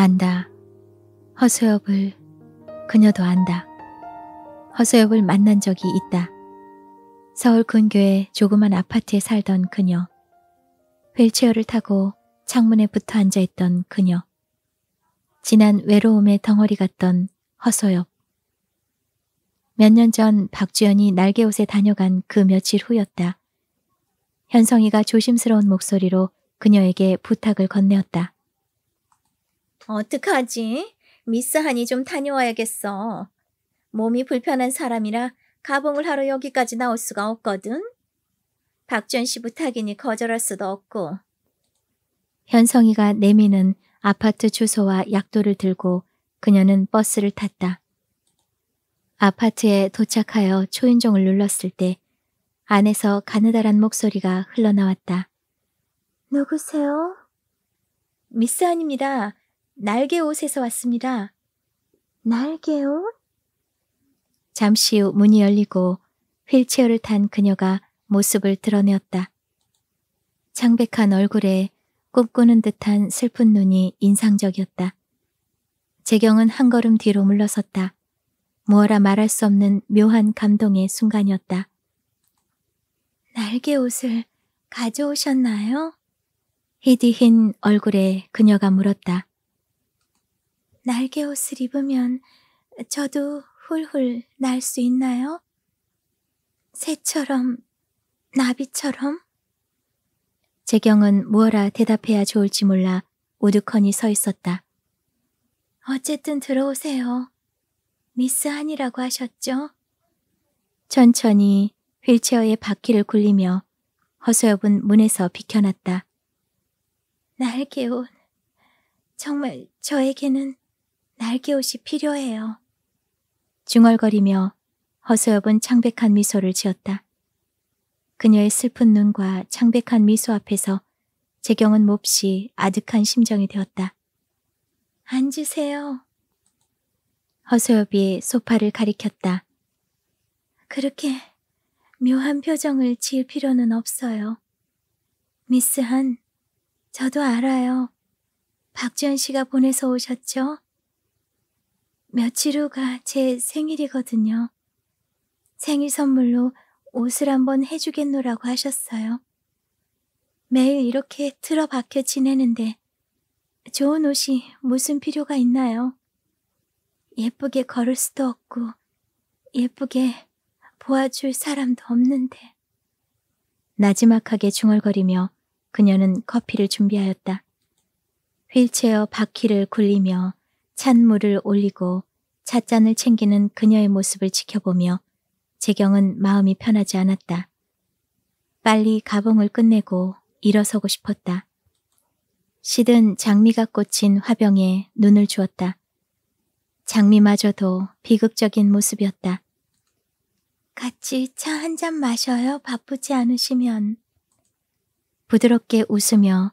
안다. 허수엽을 그녀도 안다. 허수엽을 만난 적이 있다. 서울 근교의 조그만 아파트에 살던 그녀. 휠체어를 타고 창문에 붙어 앉아있던 그녀. 지난 외로움의 덩어리 같던 허소엽. 몇 년 전 박주연이 날개옷에 다녀간 그 며칠 후였다. 현성이가 조심스러운 목소리로 그녀에게 부탁을 건네었다. 어떡하지? 미스 한이 좀 다녀와야겠어. 몸이 불편한 사람이라 가봉을 하러 여기까지 나올 수가 없거든. 박전 씨 부탁이니 거절할 수도 없고. 현성이가 내미는 아파트 주소와 약도를 들고 그녀는 버스를 탔다. 아파트에 도착하여 초인종을 눌렀을 때 안에서 가느다란 목소리가 흘러나왔다. 누구세요? 미스 한입니다. 날개옷에서 왔습니다. 날개옷? 잠시 후 문이 열리고 휠체어를 탄 그녀가 모습을 드러내었다. 창백한 얼굴에 꿈꾸는 듯한 슬픈 눈이 인상적이었다. 재경은 한 걸음 뒤로 물러섰다. 무어라 말할 수 없는 묘한 감동의 순간이었다. 날개옷을 가져오셨나요? 희디흰 얼굴에 그녀가 물었다. 날개 옷을 입으면 저도 훌훌 날 수 있나요? 새처럼, 나비처럼? 재경은 뭐라 대답해야 좋을지 몰라 오두커니 서 있었다. 어쨌든 들어오세요. 미스 한이라고 하셨죠? 천천히 휠체어의 바퀴를 굴리며 허수엽은 문에서 비켜놨다 날개옷, 정말 저에게는 날개옷이 필요해요. 중얼거리며 허수엽은 창백한 미소를 지었다. 그녀의 슬픈 눈과 창백한 미소 앞에서 재경은 몹시 아득한 심정이 되었다. 앉으세요. 허수엽이 소파를 가리켰다. 그렇게 묘한 표정을 지을 필요는 없어요. 미스 한, 저도 알아요. 박지현 씨가 보내서 오셨죠? 며칠 후가 제 생일이거든요. 생일 선물로 옷을 한번 해주겠노라고 하셨어요. 매일 이렇게 틀어박혀 지내는데 좋은 옷이 무슨 필요가 있나요? 예쁘게 걸을 수도 없고 예쁘게 보아줄 사람도 없는데. 나지막하게 중얼거리며 그녀는 커피를 준비하였다. 휠체어 바퀴를 굴리며 찬물을 올리고 찻잔을 챙기는 그녀의 모습을 지켜보며 재경은 마음이 편하지 않았다. 빨리 가봉을 끝내고 일어서고 싶었다. 시든 장미가 꽂힌 화병에 눈을 주었다. 장미마저도 비극적인 모습이었다. 같이 차 한 잔 마셔요. 바쁘지 않으시면. 부드럽게 웃으며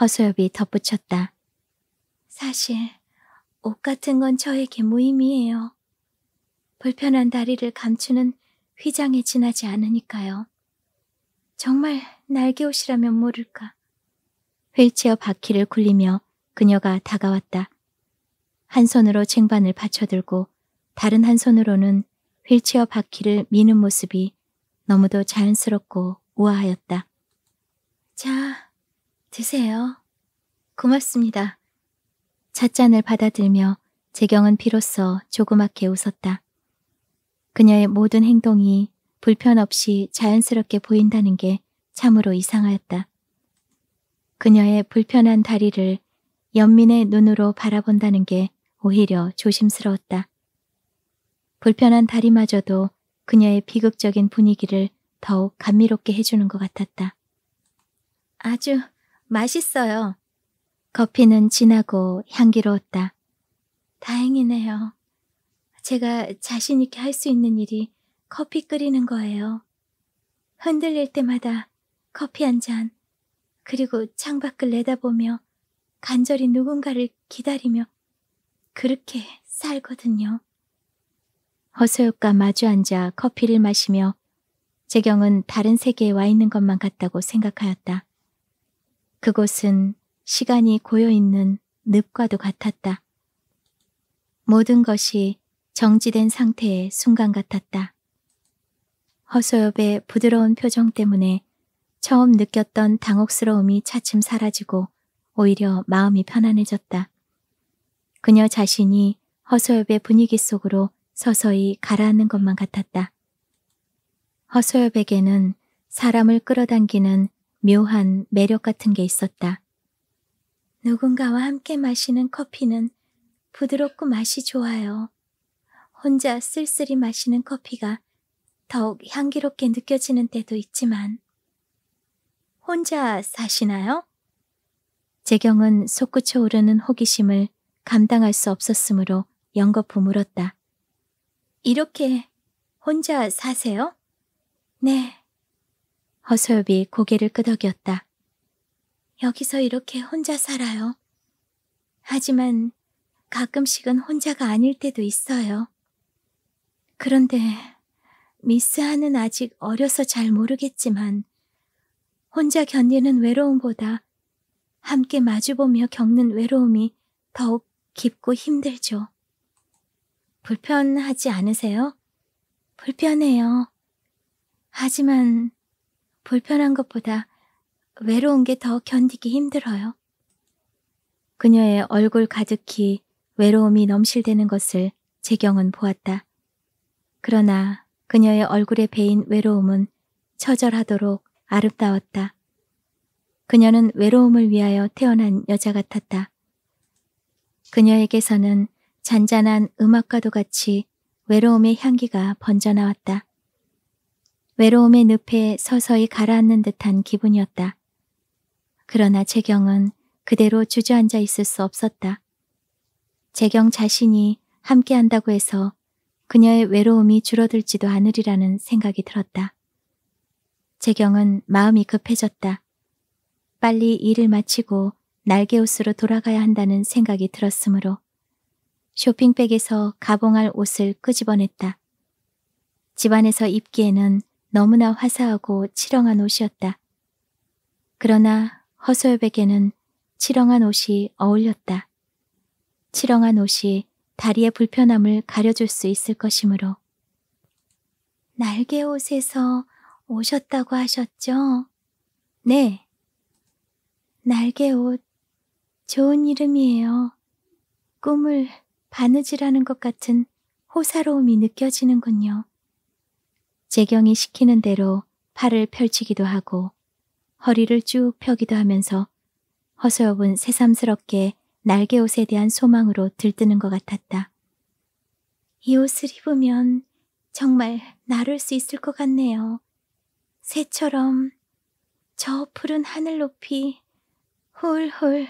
허소엽이 덧붙였다. 사실 옷 같은 건 저에게 무의미해요. 불편한 다리를 감추는 휘장에 지나지 않으니까요. 정말 날개옷이라면 모를까. 휠체어 바퀴를 굴리며 그녀가 다가왔다. 한 손으로 쟁반을 받쳐들고 다른 한 손으로는 휠체어 바퀴를 미는 모습이 너무도 자연스럽고 우아하였다. 자, 드세요. 고맙습니다. 찻잔을 받아들며 재경은 비로소 조그맣게 웃었다. 그녀의 모든 행동이 불편 없이 자연스럽게 보인다는 게 참으로 이상하였다. 그녀의 불편한 다리를 연민의 눈으로 바라본다는 게 오히려 조심스러웠다. 불편한 다리마저도 그녀의 비극적인 분위기를 더욱 감미롭게 해주는 것 같았다. 아주 맛있어요. 커피는 진하고 향기로웠다. 다행이네요. 제가 자신있게 할 수 있는 일이 커피 끓이는 거예요. 흔들릴 때마다 커피 한 잔, 그리고 창밖을 내다보며 간절히 누군가를 기다리며 그렇게 살거든요. 허소엽과 마주 앉아 커피를 마시며 재경은 다른 세계에 와 있는 것만 같다고 생각하였다. 그곳은 시간이 고여있는 늪과도 같았다. 모든 것이 정지된 상태의 순간 같았다. 허소엽의 부드러운 표정 때문에 처음 느꼈던 당혹스러움이 차츰 사라지고 오히려 마음이 편안해졌다. 그녀 자신이 허소엽의 분위기 속으로 서서히 가라앉는 것만 같았다. 허소엽에게는 사람을 끌어당기는 묘한 매력 같은 게 있었다. 누군가와 함께 마시는 커피는 부드럽고 맛이 좋아요. 혼자 쓸쓸히 마시는 커피가 더욱 향기롭게 느껴지는 때도 있지만. 혼자 사시나요? 재경은 솟구쳐 오르는 호기심을 감당할 수 없었으므로 연거푸 물었다. 이렇게 혼자 사세요? 네. 허소엽이 고개를 끄덕였다. 여기서 이렇게 혼자 살아요. 하지만 가끔씩은 혼자가 아닐 때도 있어요. 그런데 미스 하는 아직 어려서 잘 모르겠지만 혼자 견디는 외로움보다 함께 마주보며 겪는 외로움이 더욱 깊고 힘들죠. 불편하지 않으세요? 불편해요. 하지만 불편한 것보다 외로운 게 더 견디기 힘들어요. 그녀의 얼굴 가득히 외로움이 넘실대는 것을 재경은 보았다. 그러나 그녀의 얼굴에 배인 외로움은 처절하도록 아름다웠다. 그녀는 외로움을 위하여 태어난 여자 같았다. 그녀에게서는 잔잔한 음악과도 같이 외로움의 향기가 번져나왔다. 외로움의 늪에 서서히 가라앉는 듯한 기분이었다. 그러나 재경은 그대로 주저앉아 있을 수 없었다. 재경 자신이 함께한다고 해서 그녀의 외로움이 줄어들지도 않으리라는 생각이 들었다. 재경은 마음이 급해졌다. 빨리 일을 마치고 날개옷으로 돌아가야 한다는 생각이 들었으므로 쇼핑백에서 가봉할 옷을 끄집어냈다. 집안에서 입기에는 너무나 화사하고 치렁한 옷이었다. 그러나 허솔백에는 치렁한 옷이 어울렸다. 치렁한 옷이 다리의 불편함을 가려줄 수 있을 것이므로. 날개 옷에서 오셨다고 하셨죠? 네. 날개 옷, 좋은 이름이에요. 꿈을 바느질하는 것 같은 호사로움이 느껴지는군요. 재경이 시키는 대로 팔을 펼치기도 하고 허리를 쭉 펴기도 하면서 허수업은 새삼스럽게 날개옷에 대한 소망으로 들뜨는 것 같았다. 이 옷을 입으면 정말 나를 수 있을 것 같네요. 새처럼 저 푸른 하늘 높이 훌훌.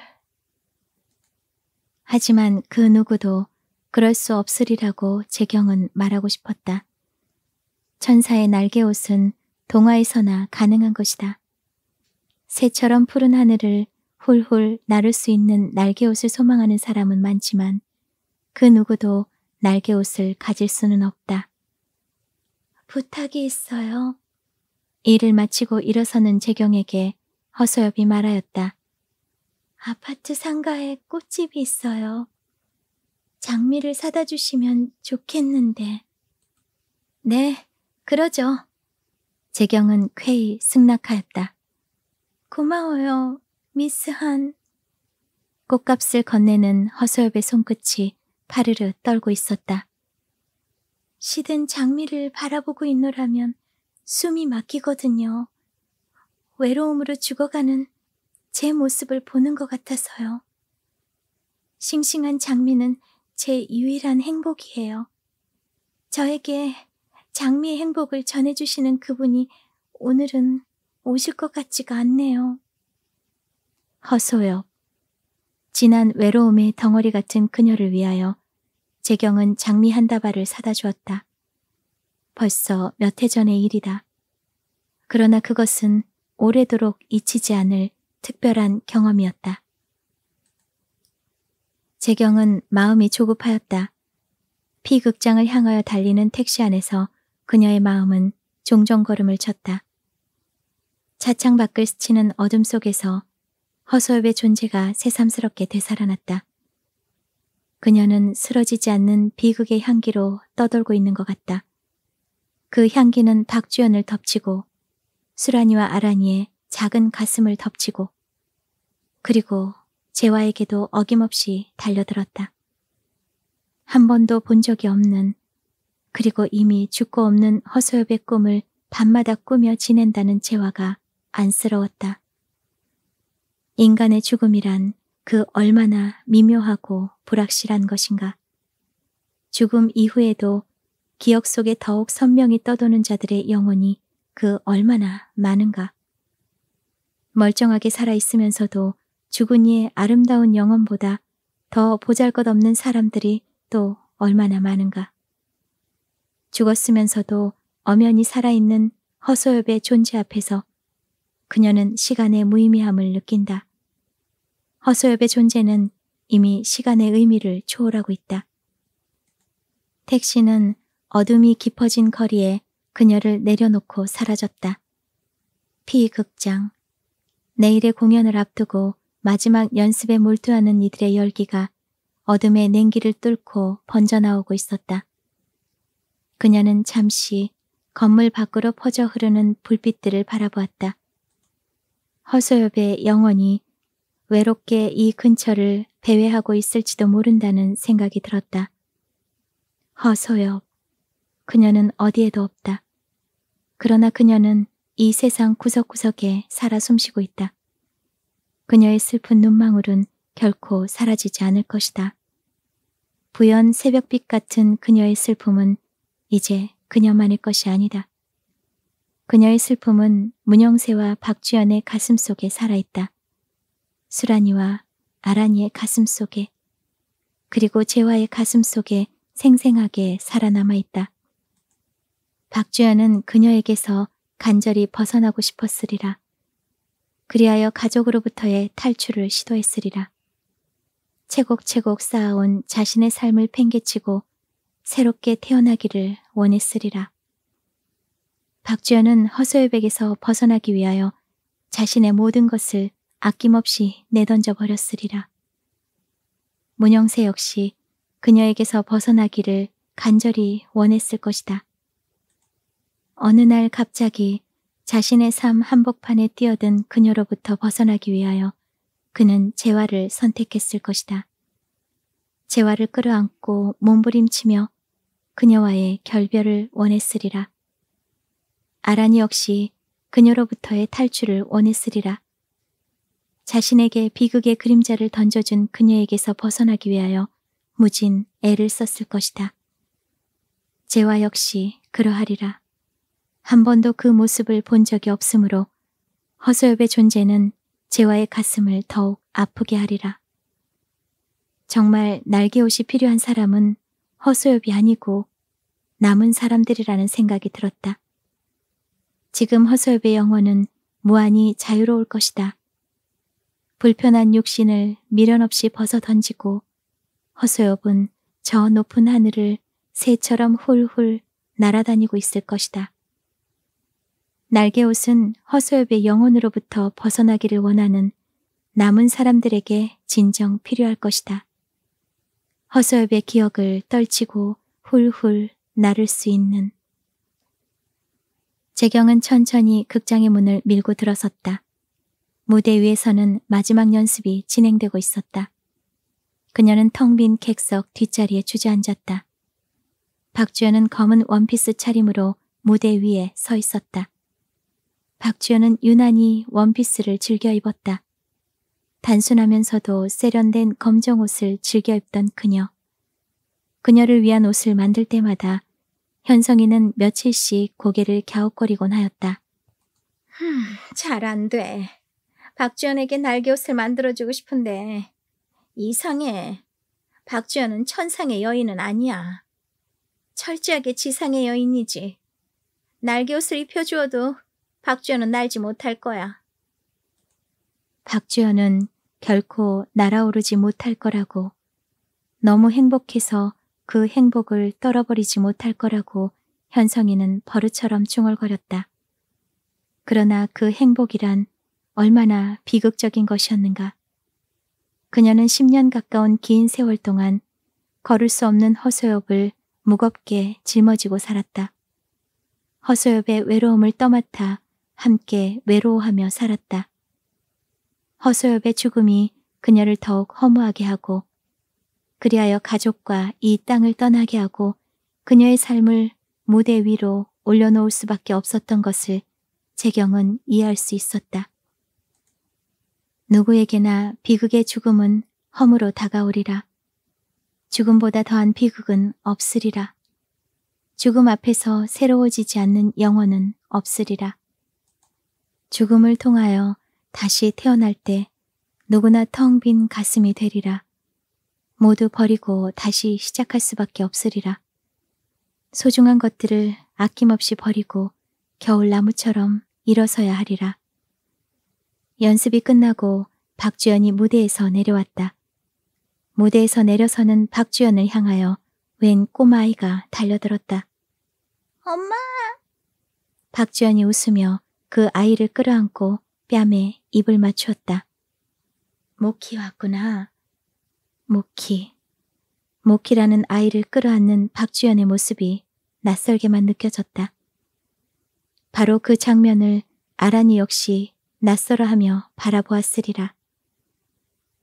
하지만 그 누구도 그럴 수 없으리라고 재경은 말하고 싶었다. 천사의 날개옷은 동화에서나 가능한 것이다. 새처럼 푸른 하늘을 훌훌 나를 수 있는 날개옷을 소망하는 사람은 많지만 그 누구도 날개옷을 가질 수는 없다. 부탁이 있어요. 일을 마치고 일어서는 재경에게 허소엽이 말하였다. 아파트 상가에 꽃집이 있어요. 장미를 사다 주시면 좋겠는데. 네, 그러죠. 재경은 쾌히 승낙하였다. 고마워요, 미스 한. 꽃값을 건네는 허소엽의 손끝이 파르르 떨고 있었다. 시든 장미를 바라보고 있노라면 숨이 막히거든요. 외로움으로 죽어가는 제 모습을 보는 것 같아서요. 싱싱한 장미는 제 유일한 행복이에요. 저에게 장미의 행복을 전해주시는 그분이 오늘은 오실 것 같지가 않네요. 허소요 지난 외로움의 덩어리 같은 그녀를 위하여 재경은 장미 한 다발을 사다 주었다. 벌써 몇 해 전의 일이다. 그러나 그것은 오래도록 잊히지 않을 특별한 경험이었다. 재경은 마음이 조급하였다. 피극장을 향하여 달리는 택시 안에서 그녀의 마음은 종종 걸음을 쳤다. 차창 밖을 스치는 어둠 속에서 허소엽의 존재가 새삼스럽게 되살아났다. 그녀는 쓰러지지 않는 비극의 향기로 떠돌고 있는 것 같다. 그 향기는 박주연을 덮치고 수란이와 아란이의 작은 가슴을 덮치고 그리고 재화에게도 어김없이 달려들었다. 한 번도 본 적이 없는 그리고 이미 죽고 없는 허소엽의 꿈을 밤마다 꾸며 지낸다는 재화가 안쓰러웠다. 인간의 죽음이란 그 얼마나 미묘하고 불확실한 것인가. 죽음 이후에도 기억 속에 더욱 선명히 떠도는 자들의 영혼이 그 얼마나 많은가. 멀쩡하게 살아있으면서도 죽은 이의 아름다운 영혼보다 더 보잘 것 없는 사람들이 또 얼마나 많은가. 죽었으면서도 엄연히 살아있는 허소엽의 존재 앞에서 그녀는 시간의 무의미함을 느낀다. 허소엽의 존재는 이미 시간의 의미를 초월하고 있다. 택시는 어둠이 깊어진 거리에 그녀를 내려놓고 사라졌다. P극장. 내일의 공연을 앞두고 마지막 연습에 몰두하는 이들의 열기가 어둠의 냉기를 뚫고 번져나오고 있었다. 그녀는 잠시 건물 밖으로 퍼져 흐르는 불빛들을 바라보았다. 허소엽의 영원히 외롭게 이 근처를 배회하고 있을지도 모른다는 생각이 들었다. 허소엽. 그녀는 어디에도 없다. 그러나 그녀는 이 세상 구석구석에 살아 숨쉬고 있다. 그녀의 슬픈 눈망울은 결코 사라지지 않을 것이다. 부연 새벽빛 같은 그녀의 슬픔은 이제 그녀만의 것이 아니다. 그녀의 슬픔은 문영세와 박주연의 가슴 속에 살아있다. 수란이와 아란이의 가슴 속에 그리고 재화의 가슴 속에 생생하게 살아남아 있다. 박주연은 그녀에게서 간절히 벗어나고 싶었으리라. 그리하여 가족으로부터의 탈출을 시도했으리라. 채곡채곡 쌓아온 자신의 삶을 팽개치고 새롭게 태어나기를 원했으리라. 박주연은 허소애백에서 벗어나기 위하여 자신의 모든 것을 아낌없이 내던져 버렸으리라. 문영세 역시 그녀에게서 벗어나기를 간절히 원했을 것이다. 어느 날 갑자기 자신의 삶 한복판에 뛰어든 그녀로부터 벗어나기 위하여 그는 재화를 선택했을 것이다. 재화를 끌어안고 몸부림치며 그녀와의 결별을 원했으리라. 아란이 역시 그녀로부터의 탈출을 원했으리라. 자신에게 비극의 그림자를 던져준 그녀에게서 벗어나기 위하여 무진 애를 썼을 것이다. 제와 역시 그러하리라. 한 번도 그 모습을 본 적이 없으므로 허소엽의 존재는 제와의 가슴을 더욱 아프게 하리라. 정말 날개옷이 필요한 사람은 허소엽이 아니고 남은 사람들이라는 생각이 들었다. 지금 허설배 영혼은 무한히 자유로울 것이다. 불편한 육신을 미련 없이 벗어 던지고 허소엽은 저 높은 하늘을 새처럼 훌훌 날아다니고 있을 것이다. 날개옷은 허소엽의 영혼으로부터 벗어나기를 원하는 남은 사람들에게 진정 필요할 것이다. 허소엽의 기억을 떨치고 훌훌 나를 수 있는 재경은 천천히 극장의 문을 밀고 들어섰다. 무대 위에서는 마지막 연습이 진행되고 있었다. 그녀는 텅 빈 객석 뒷자리에 주저앉았다. 박주연은 검은 원피스 차림으로 무대 위에 서 있었다. 박주연은 유난히 원피스를 즐겨 입었다. 단순하면서도 세련된 검정 옷을 즐겨 입던 그녀. 그녀를 위한 옷을 만들 때마다 현성이는 며칠씩 고개를 갸웃거리곤 하였다. 흠, 잘 안 돼. 박주연에게 날개옷을 만들어주고 싶은데 이상해. 박주연은 천상의 여인은 아니야. 철저하게 지상의 여인이지. 날개옷을 입혀주어도 박주연은 날지 못할 거야. 박주연은 결코 날아오르지 못할 거라고 너무 행복해서 그 행복을 떨어버리지 못할 거라고 현성이는 버릇처럼 중얼거렸다. 그러나 그 행복이란 얼마나 비극적인 것이었는가. 그녀는 10년 가까운 긴 세월 동안 걸을 수 없는 허소엽을 무겁게 짊어지고 살았다. 허소엽의 외로움을 떠맡아 함께 외로워하며 살았다. 허소엽의 죽음이 그녀를 더욱 허무하게 하고 그리하여 가족과 이 땅을 떠나게 하고 그녀의 삶을 무대 위로 올려놓을 수밖에 없었던 것을 재경은 이해할 수 있었다. 누구에게나 비극의 죽음은 허무로 다가오리라. 죽음보다 더한 비극은 없으리라. 죽음 앞에서 새로워지지 않는 영혼은 없으리라. 죽음을 통하여 다시 태어날 때 누구나 텅 빈 가슴이 되리라. 모두 버리고 다시 시작할 수밖에 없으리라. 소중한 것들을 아낌없이 버리고 겨울 나무처럼 일어서야 하리라. 연습이 끝나고 박주연이 무대에서 내려왔다. 무대에서 내려서는 박주연을 향하여 웬 꼬마아이가 달려들었다. 엄마! 박주연이 웃으며 그 아이를 끌어안고 뺨에 입을 맞추었다. 목키 왔구나. 모키. 모키라는 아이를 끌어안는 박주연의 모습이 낯설게만 느껴졌다. 바로 그 장면을 아란이 역시 낯설어하며 바라보았으리라.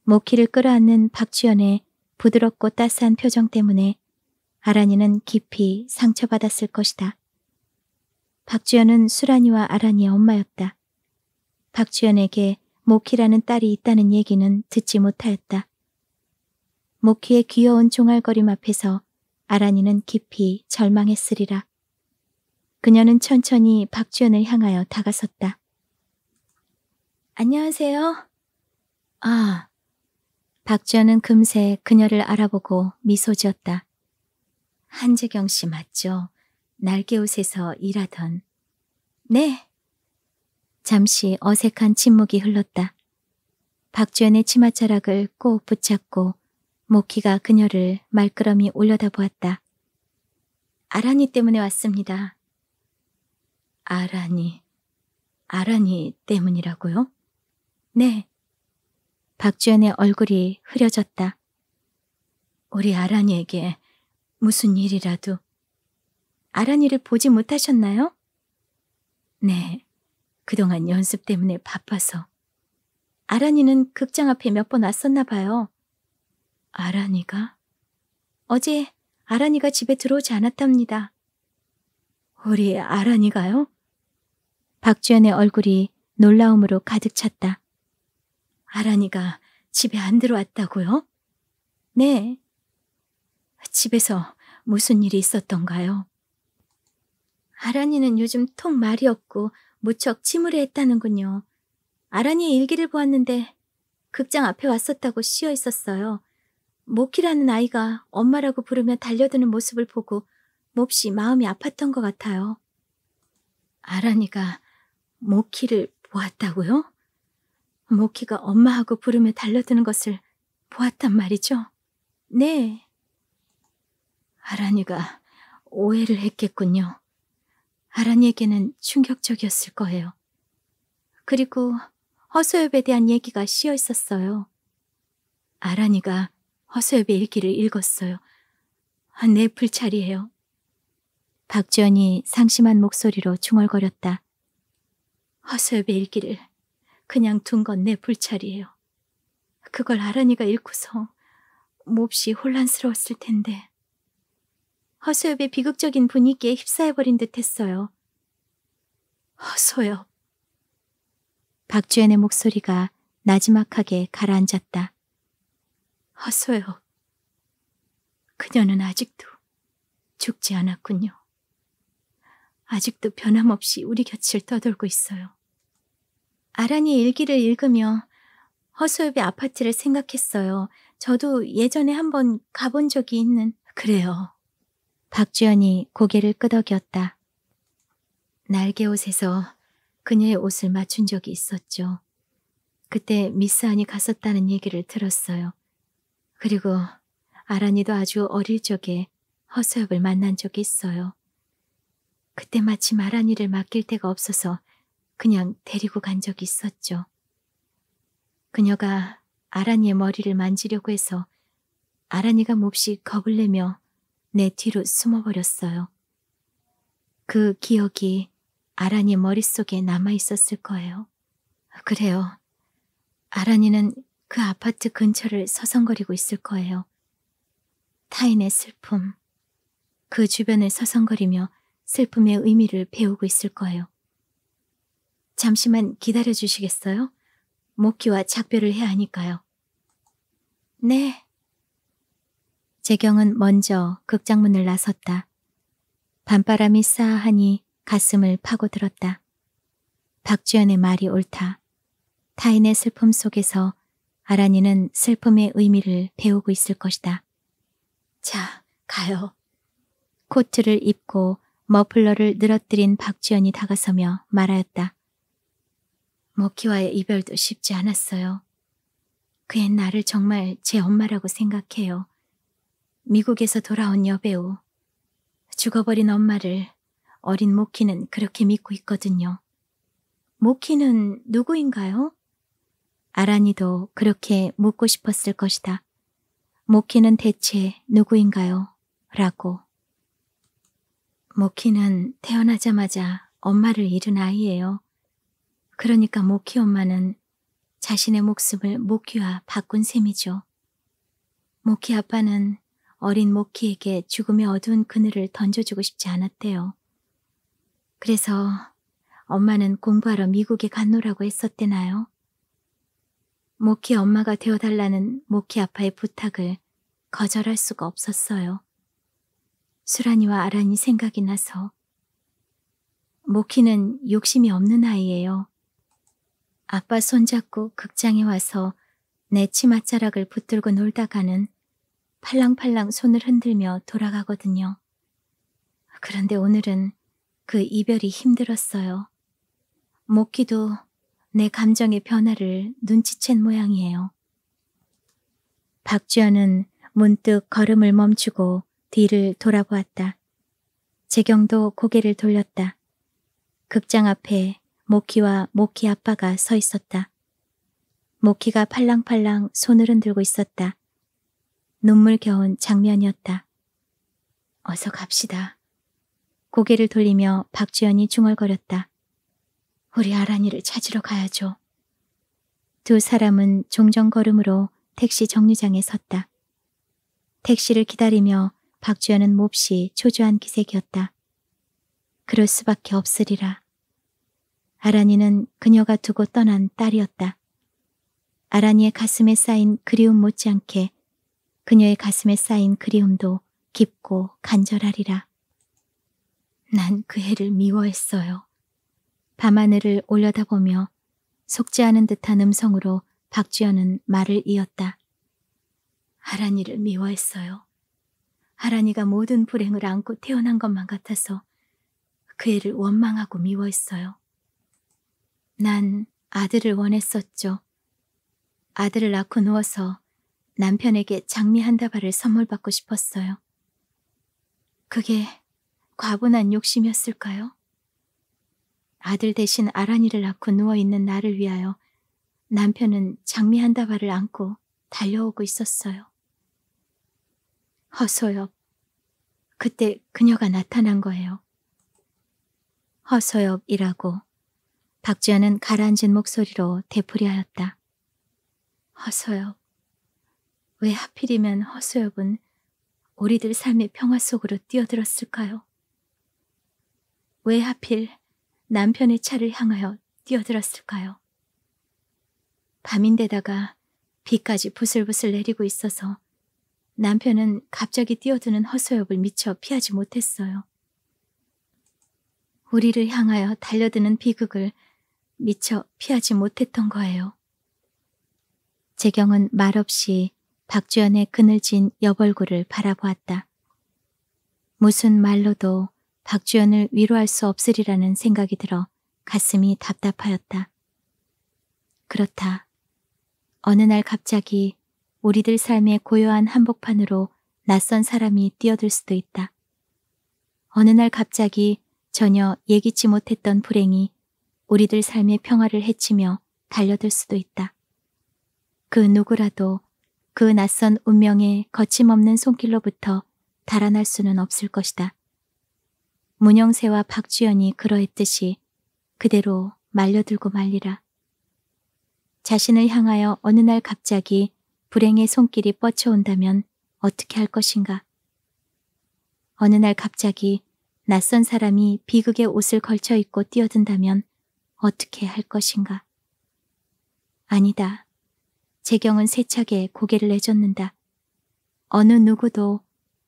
모키를 끌어안는 박주연의 부드럽고 따스한 표정 때문에 아란이는 깊이 상처받았을 것이다. 박주연은 수란이와 아란이의 엄마였다. 박주연에게 모키라는 딸이 있다는 얘기는 듣지 못하였다. 모키의 귀여운 종알거림 앞에서 아란이는 깊이 절망했으리라. 그녀는 천천히 박주연을 향하여 다가섰다. 안녕하세요. 아. 박주연은 금세 그녀를 알아보고 미소 지었다. 한재경 씨 맞죠? 날개옷에서 일하던. 네. 잠시 어색한 침묵이 흘렀다. 박주연의 치마자락을 꼭 붙잡고 모키가 그녀를 말끄러미 올려다보았다. 아라니 때문에 왔습니다. 아라니, 아라니 때문이라고요? 네. 박주연의 얼굴이 흐려졌다. 우리 아라니에게 무슨 일이라도. 아라니를 보지 못하셨나요? 네. 그동안 연습 때문에 바빠서. 아라니는 극장 앞에 몇 번 왔었나 봐요. 아란이가? 어제 아란이가 집에 들어오지 않았답니다. 우리 아란이가요? 박주연의 얼굴이 놀라움으로 가득 찼다. 아란이가 집에 안 들어왔다고요? 네. 집에서 무슨 일이 있었던가요? 아란이는 요즘 통 말이 없고 무척 침울해했다는군요. 아란이의 일기를 보았는데 극장 앞에 왔었다고 씌어 있었어요. 모키라는 아이가 엄마라고 부르며 달려드는 모습을 보고 몹시 마음이 아팠던 것 같아요. 아란이가 모키를 보았다고요? 모키가 엄마하고 부르며 달려드는 것을 보았단 말이죠? 네. 아란이가 오해를 했겠군요. 아란이에게는 충격적이었을 거예요. 그리고 허소엽에 대한 얘기가 씌어 있었어요. 아란이가 허수엽의 일기를 읽었어요. 내 불찰이에요. 박지연이 상심한 목소리로 중얼거렸다. 허수엽의 일기를 그냥 둔 건 내 불찰이에요. 그걸 아란이가 읽고서 몹시 혼란스러웠을 텐데. 허수엽의 비극적인 분위기에 휩싸여버린 듯 했어요. 허수엽. 박주연의 목소리가 나지막하게 가라앉았다. 허소요. 그녀는 아직도 죽지 않았군요. 아직도 변함없이 우리 곁을 떠돌고 있어요. 아란이 일기를 읽으며 허소엽의 아파트를 생각했어요. 저도 예전에 한번 가본 적이 있는 그래요. 박주연이 고개를 끄덕였다. 날개옷에서 그녀의 옷을 맞춘 적이 있었죠. 그때 미스 안이 갔었다는 얘기를 들었어요. 그리고 아란이도 아주 어릴 적에 허수엽을 만난 적이 있어요. 그때 마침 아란이를 맡길 데가 없어서 그냥 데리고 간 적이 있었죠. 그녀가 아란이의 머리를 만지려고 해서 아란이가 몹시 겁을 내며 내 뒤로 숨어버렸어요. 그 기억이 아란이 머릿속에 남아있었을 거예요. 그래요. 아란이는 그 아파트 근처를 서성거리고 있을 거예요. 타인의 슬픔. 그 주변을 서성거리며 슬픔의 의미를 배우고 있을 거예요. 잠시만 기다려 주시겠어요? 모키와 작별을 해야 하니까요. 네. 재경은 먼저 극장문을 나섰다. 밤바람이 싸하니 가슴을 파고들었다. 박주연의 말이 옳다. 타인의 슬픔 속에서 아란이는 슬픔의 의미를 배우고 있을 것이다. 자, 가요. 코트를 입고 머플러를 늘어뜨린 박지연이 다가서며 말하였다. 머키와의 이별도 쉽지 않았어요. 그의 나를 정말 제 엄마라고 생각해요. 미국에서 돌아온 여배우. 죽어버린 엄마를 어린 모키는 그렇게 믿고 있거든요. 모키는 누구인가요? 아란이도 그렇게 묻고 싶었을 것이다. 모키는 대체 누구인가요? 라고. 모키는 태어나자마자 엄마를 잃은 아이예요. 그러니까 모키 엄마는 자신의 목숨을 모키와 바꾼 셈이죠. 모키 아빠는 어린 모키에게 죽음의 어두운 그늘을 던져주고 싶지 않았대요. 그래서 엄마는 공부하러 미국에 갔노라고 했었대나요? 모키 엄마가 되어달라는 모키 아빠의 부탁을 거절할 수가 없었어요. 수란이와 아란이 생각이 나서 모키는 욕심이 없는 아이예요. 아빠 손잡고 극장에 와서 내 치맛자락을 붙들고 놀다가는 팔랑팔랑 손을 흔들며 돌아가거든요. 그런데 오늘은 그 이별이 힘들었어요. 모키도 내 감정의 변화를 눈치챈 모양이에요. 박주연은 문득 걸음을 멈추고 뒤를 돌아보았다. 재경도 고개를 돌렸다. 극장 앞에 모키와 모키 아빠가 서 있었다. 모키가 팔랑팔랑 손을 흔들고 있었다. 눈물 겨운 장면이었다. 어서 갑시다. 고개를 돌리며 박주연이 중얼거렸다. 우리 아란이를 찾으러 가야죠. 두 사람은 종전 걸음으로 택시 정류장에 섰다. 택시를 기다리며 박주현은 몹시 초조한 기색이었다. 그럴 수밖에 없으리라. 아란이는 그녀가 두고 떠난 딸이었다. 아란이의 가슴에 쌓인 그리움 못지않게 그녀의 가슴에 쌓인 그리움도 깊고 간절하리라. 난그해를 미워했어요. 밤하늘을 올려다보며 속지 하는 듯한 음성으로 박주연은 말을 이었다. 하란이를 미워했어요. 하란이가 모든 불행을 안고 태어난 것만 같아서 그 애를 원망하고 미워했어요. 난 아들을 원했었죠. 아들을 낳고 누워서 남편에게 장미 한 다발을 선물 받고 싶었어요. 그게 과분한 욕심이었을까요? 아들 대신 아란이를 낳고 누워있는 나를 위하여 남편은 장미 한 다발을 안고 달려오고 있었어요. 허소엽. 그때 그녀가 나타난 거예요. 허소엽이라고 박주연은 가라앉은 목소리로 되풀이하였다. 허소엽. 왜 하필이면 허소엽은 우리들 삶의 평화 속으로 뛰어들었을까요? 왜 하필 남편의 차를 향하여 뛰어들었을까요? 밤인데다가 비까지 부슬부슬 내리고 있어서 남편은 갑자기 뛰어드는 허소엽을 미처 피하지 못했어요. 우리를 향하여 달려드는 비극을 미처 피하지 못했던 거예요. 재경은 말없이 박주연의 그늘진 여벌구를 바라보았다. 무슨 말로도 박주연을 위로할 수 없으리라는 생각이 들어 가슴이 답답하였다. 그렇다. 어느 날 갑자기 우리들 삶의 고요한 한복판으로 낯선 사람이 뛰어들 수도 있다. 어느 날 갑자기 전혀 예기치 못했던 불행이 우리들 삶의 평화를 해치며 달려들 수도 있다. 그 누구라도 그 낯선 운명의 거침없는 손길로부터 달아날 수는 없을 것이다. 문영세와 박주연이 그러했듯이 그대로 말려들고 말리라. 자신을 향하여 어느 날 갑자기 불행의 손길이 뻗쳐온다면 어떻게 할 것인가? 어느 날 갑자기 낯선 사람이 비극의 옷을 걸쳐 입고 뛰어든다면 어떻게 할 것인가? 아니다. 재경은 세차게 고개를 내젓는다 어느 누구도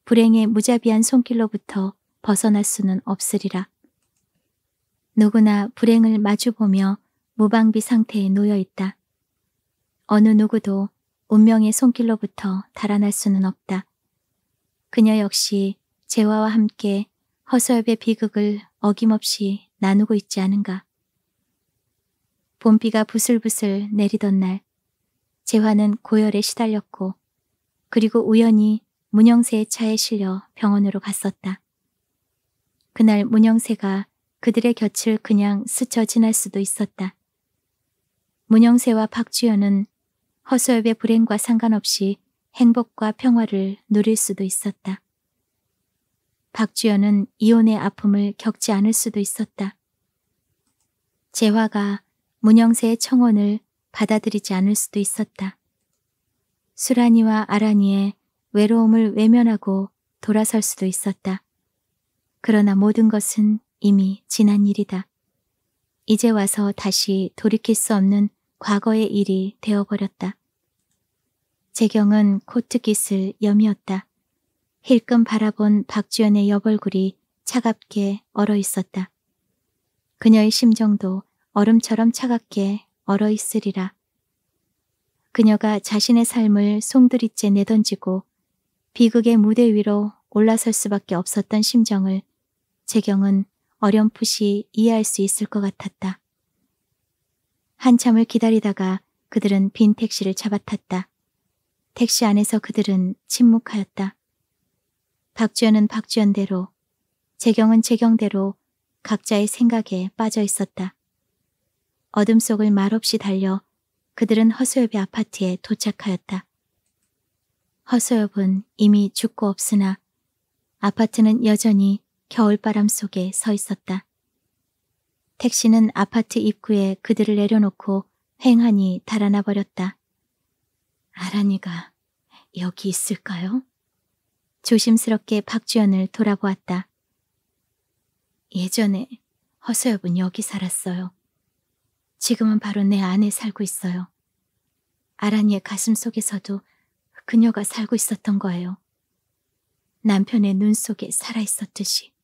불행의 무자비한 손길로부터 벗어날 수는 없으리라. 누구나 불행을 마주보며 무방비 상태에 놓여 있다. 어느 누구도 운명의 손길로부터 달아날 수는 없다. 그녀 역시 재화와 함께 허설의 비극을 어김없이 나누고 있지 않은가. 봄비가 부슬부슬 내리던 날 재화는 고열에 시달렸고 그리고 우연히 문영세의 차에 실려 병원으로 갔었다. 그날 문영세가 그들의 곁을 그냥 스쳐 지날 수도 있었다. 문영세와 박주연은 허수엽의 불행과 상관없이 행복과 평화를 누릴 수도 있었다. 박주연은 이혼의 아픔을 겪지 않을 수도 있었다. 재화가 문영세의 청혼을 받아들이지 않을 수도 있었다. 수란이와 아란이의 외로움을 외면하고 돌아설 수도 있었다. 그러나 모든 것은 이미 지난 일이다. 이제 와서 다시 돌이킬 수 없는 과거의 일이 되어버렸다. 재경은 코트깃을 염이었다 힐끔 바라본 박주연의 여벌굴이 차갑게 얼어 있었다. 그녀의 심정도 얼음처럼 차갑게 얼어 있으리라. 그녀가 자신의 삶을 송두리째 내던지고 비극의 무대 위로 올라설 수밖에 없었던 심정을 재경은 어렴풋이 이해할 수 있을 것 같았다. 한참을 기다리다가 그들은 빈 택시를 잡아탔다. 택시 안에서 그들은 침묵하였다. 박주연은 박주연대로, 재경은 재경대로 각자의 생각에 빠져 있었다. 어둠 속을 말없이 달려 그들은 허수엽의 아파트에 도착하였다. 허수엽은 이미 죽고 없으나 아파트는 여전히 겨울바람 속에 서 있었다. 택시는 아파트 입구에 그들을 내려놓고 횡하니 달아나 버렸다. 아란이가 여기 있을까요? 조심스럽게 박주연을 돌아보았다. 예전에 허소엽은 여기 살았어요. 지금은 바로 내 안에 살고 있어요. 아란이의 가슴 속에서도 그녀가 살고 있었던 거예요. 남편의 눈 속에 살아있었듯이.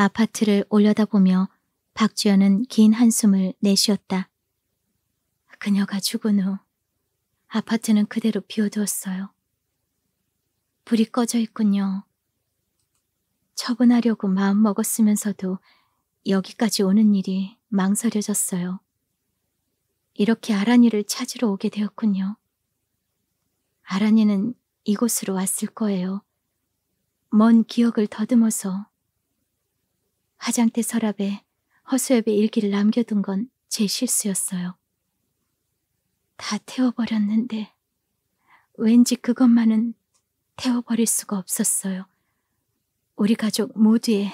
아파트를 올려다보며 박주연은 긴 한숨을 내쉬었다. 그녀가 죽은 후 아파트는 그대로 비워두었어요. 불이 꺼져 있군요. 처분하려고 마음먹었으면서도 여기까지 오는 일이 망설여졌어요. 이렇게 아란이를 찾으러 오게 되었군요. 아란이는 이곳으로 왔을 거예요. 먼 기억을 더듬어서 화장대 서랍에 허수엽의 일기를 남겨둔 건 제 실수였어요. 다 태워버렸는데 왠지 그것만은 태워버릴 수가 없었어요. 우리 가족 모두의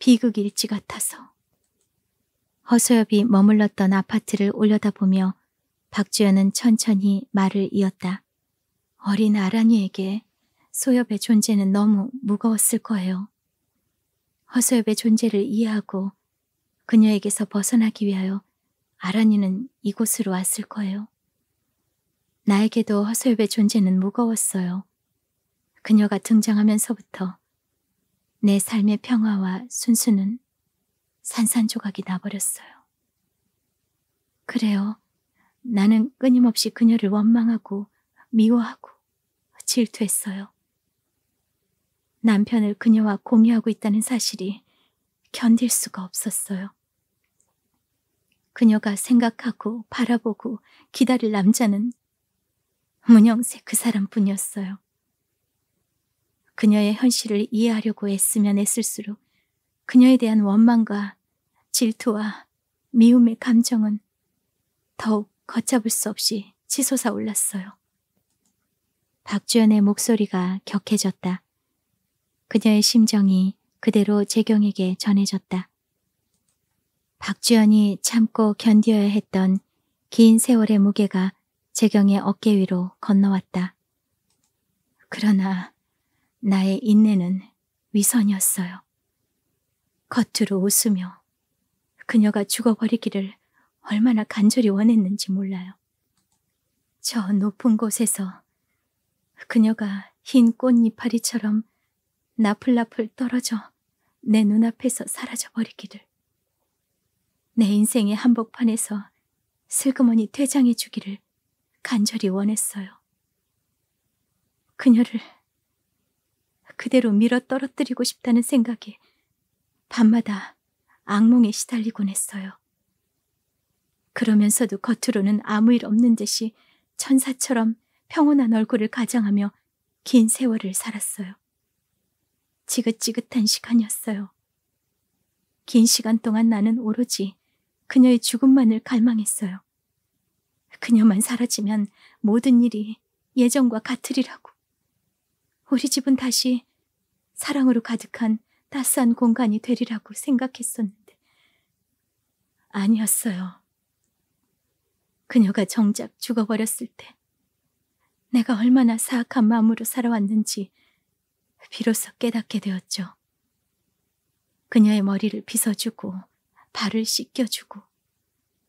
비극일지 같아서. 허수엽이 머물렀던 아파트를 올려다보며 박주연은 천천히 말을 이었다. 어린 아란이에게 소엽의 존재는 너무 무거웠을 거예요. 허수엽의 존재를 이해하고 그녀에게서 벗어나기 위하여 아란이는 이곳으로 왔을 거예요. 나에게도 허수엽의 존재는 무거웠어요. 그녀가 등장하면서부터 내 삶의 평화와 순수는 산산조각이 나버렸어요. 그래요. 나는 끊임없이 그녀를 원망하고 미워하고 질투했어요. 남편을 그녀와 공유하고 있다는 사실이 견딜 수가 없었어요. 그녀가 생각하고 바라보고 기다릴 남자는 문영세 그 사람뿐이었어요. 그녀의 현실을 이해하려고 애쓰면 애쓸수록 그녀에 대한 원망과 질투와 미움의 감정은 더욱 걷잡을 수 없이 치솟아 올랐어요. 박주연의 목소리가 격해졌다. 그녀의 심정이 그대로 재경에게 전해졌다. 박주연이 참고 견뎌야 했던 긴 세월의 무게가 재경의 어깨 위로 건너왔다. 그러나 나의 인내는 위선이었어요. 겉으로 웃으며 그녀가 죽어버리기를 얼마나 간절히 원했는지 몰라요. 저 높은 곳에서 그녀가 흰 꽃잎파리처럼 나풀나풀 떨어져 내 눈앞에서 사라져버리기를. 내 인생의 한복판에서 슬그머니 퇴장해 주기를 간절히 원했어요. 그녀를 그대로 밀어 떨어뜨리고 싶다는 생각이 밤마다 악몽에 시달리곤 했어요. 그러면서도 겉으로는 아무 일 없는 듯이 천사처럼 평온한 얼굴을 가장하며 긴 세월을 살았어요. 지긋지긋한 시간이었어요. 긴 시간 동안 나는 오로지 그녀의 죽음만을 갈망했어요. 그녀만 사라지면 모든 일이 예전과 같으리라고. 우리 집은 다시 사랑으로 가득한 따스한 공간이 되리라고 생각했었는데 아니었어요. 그녀가 정작 죽어버렸을 때 내가 얼마나 사악한 마음으로 살아왔는지 비로소 깨닫게 되었죠. 그녀의 머리를 빗어주고 발을 씻겨주고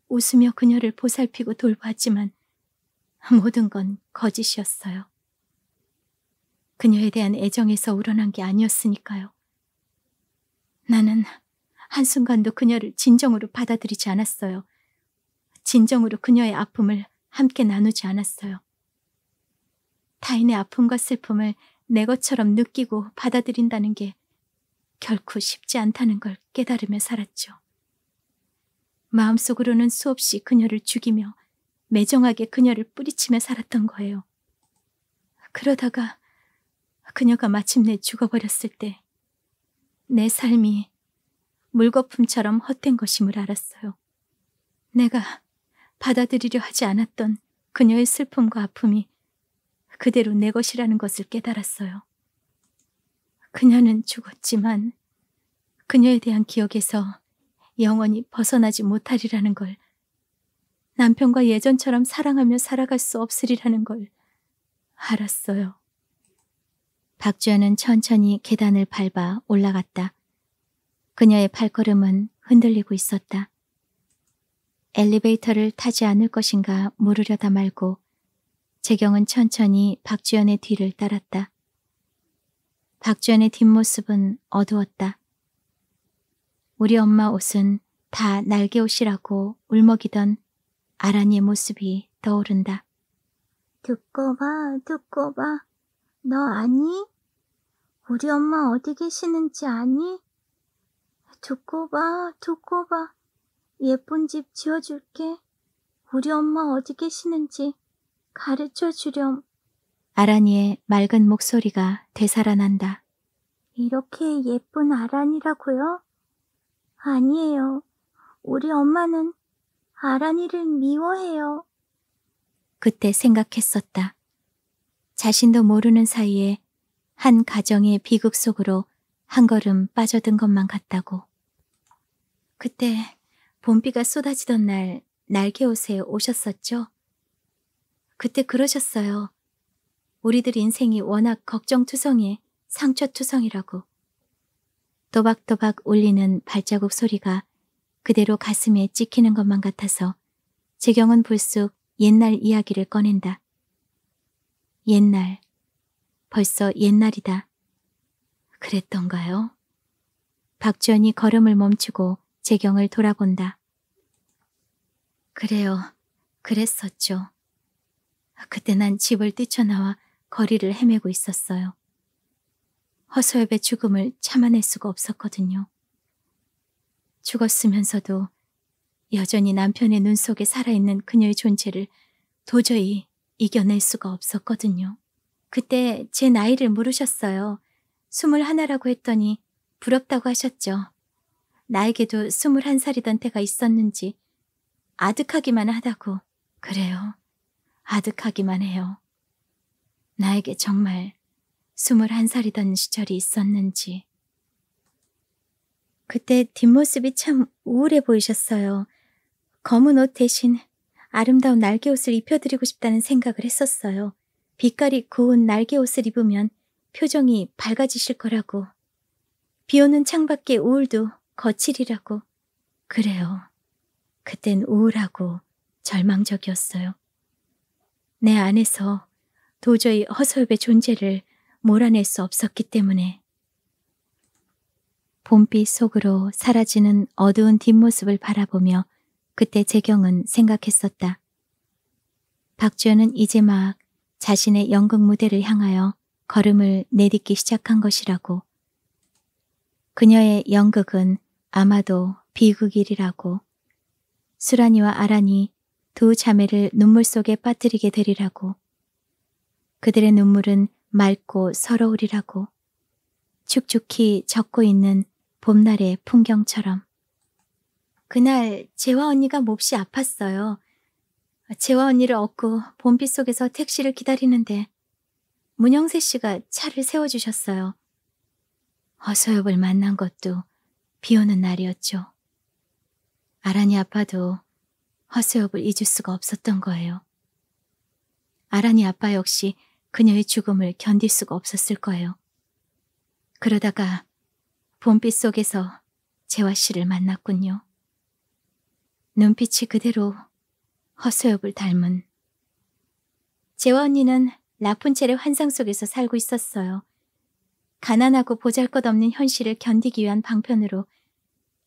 웃으며 그녀를 보살피고 돌봤지만 모든 건 거짓이었어요. 그녀에 대한 애정에서 우러난 게 아니었으니까요. 나는 한순간도 그녀를 진정으로 받아들이지 않았어요. 진정으로 그녀의 아픔을 함께 나누지 않았어요. 타인의 아픔과 슬픔을 내 것처럼 느끼고 받아들인다는 게 결코 쉽지 않다는 걸 깨달으며 살았죠. 마음속으로는 수없이 그녀를 죽이며 매정하게 그녀를 뿌리치며 살았던 거예요. 그러다가 그녀가 마침내 죽어버렸을 때 내 삶이 물거품처럼 헛된 것임을 알았어요. 내가 받아들이려 하지 않았던 그녀의 슬픔과 아픔이 그대로 내 것이라는 것을 깨달았어요. 그녀는 죽었지만 그녀에 대한 기억에서 영원히 벗어나지 못하리라는 걸 남편과 예전처럼 사랑하며 살아갈 수 없으리라는 걸 알았어요. 박주현은 천천히 계단을 밟아 올라갔다. 그녀의 발걸음은 흔들리고 있었다. 엘리베이터를 타지 않을 것인가 물으려다 말고 재경은 천천히 박주연의 뒤를 따랐다. 박주연의 뒷모습은 어두웠다. 우리 엄마 옷은 다 날개옷이라고 울먹이던 아란이의 모습이 떠오른다. 듣고 봐, 듣고 봐. 너 아니? 우리 엄마 어디 계시는지 아니? 듣고 봐, 듣고 봐. 예쁜 집 지어줄게. 우리 엄마 어디 계시는지 가르쳐 주렴. 아란이의 맑은 목소리가 되살아난다. 이렇게 예쁜 아란이라고요? 아니에요. 우리 엄마는 아란이를 미워해요. 그때 생각했었다. 자신도 모르는 사이에 한 가정의 비극 속으로 한 걸음 빠져든 것만 같다고. 그때 봄비가 쏟아지던 날 날개옷에 오셨었죠? 그때 그러셨어요. 우리들 인생이 워낙 걱정투성이에 상처투성이라고. 또박또박 울리는 발자국 소리가 그대로 가슴에 찍히는 것만 같아서 재경은 불쑥 옛날 이야기를 꺼낸다. 옛날, 벌써 옛날이다. 그랬던가요? 박주연이 걸음을 멈추고 재경을 돌아본다. 그래요, 그랬었죠. 그때 난 집을 뛰쳐나와 거리를 헤매고 있었어요. 허소엽의 죽음을 참아낼 수가 없었거든요. 죽었으면서도 여전히 남편의 눈 속에 살아있는 그녀의 존재를 도저히 이겨낼 수가 없었거든요. 그때 제 나이를 물으셨어요. 2 1하라고 했더니 부럽다고 하셨죠. 나에게도 2 1 살이던 때가 있었는지 아득하기만 하다고 그래요. 아득하기만 해요. 나에게 정말 21살이던 시절이 있었는지. 그때 뒷모습이 참 우울해 보이셨어요. 검은 옷 대신 아름다운 날개 옷을 입혀드리고 싶다는 생각을 했었어요. 빛깔이 고운 날개 옷을 입으면 표정이 밝아지실 거라고. 비 오는 창밖의 우울도 거칠이라고. 그래요. 그땐 우울하고 절망적이었어요. 내 안에서 도저히 허섭의 존재를 몰아낼 수 없었기 때문에 봄빛 속으로 사라지는 어두운 뒷모습을 바라보며 그때 재경은 생각했었다. 박주연은 이제 막 자신의 연극 무대를 향하여 걸음을 내딛기 시작한 것이라고. 그녀의 연극은 아마도 비극일이라고. 수란이와 아란이 두 자매를 눈물 속에 빠뜨리게 되리라고. 그들의 눈물은 맑고 서러우리라고. 축축히 적고 있는 봄날의 풍경처럼. 그날 재화 언니가 몹시 아팠어요. 재화 언니를 업고 봄비 속에서 택시를 기다리는데 문영세 씨가 차를 세워주셨어요. 어서엽을 만난 것도 비 오는 날이었죠. 아란이 아파도 허수엽을 잊을 수가 없었던 거예요. 아란이 아빠 역시 그녀의 죽음을 견딜 수가 없었을 거예요. 그러다가 봄빛 속에서 재화 씨를 만났군요. 눈빛이 그대로 허수엽을 닮은 재화 언니는 라푼첼의 환상 속에서 살고 있었어요. 가난하고 보잘것없는 현실을 견디기 위한 방편으로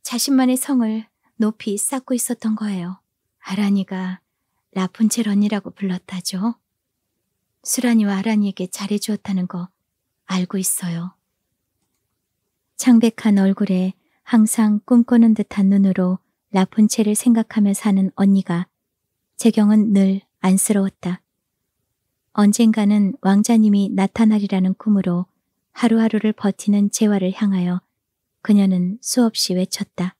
자신만의 성을 높이 쌓고 있었던 거예요. 아란이가 라푼첼 언니라고 불렀다죠. 수란이와 아란이에게 잘해주었다는 거 알고 있어요. 창백한 얼굴에 항상 꿈꾸는 듯한 눈으로 라푼체를 생각하며 사는 언니가 재경은 늘 안쓰러웠다. 언젠가는 왕자님이 나타나리라는 꿈으로 하루하루를 버티는 재화를 향하여 그녀는 수없이 외쳤다.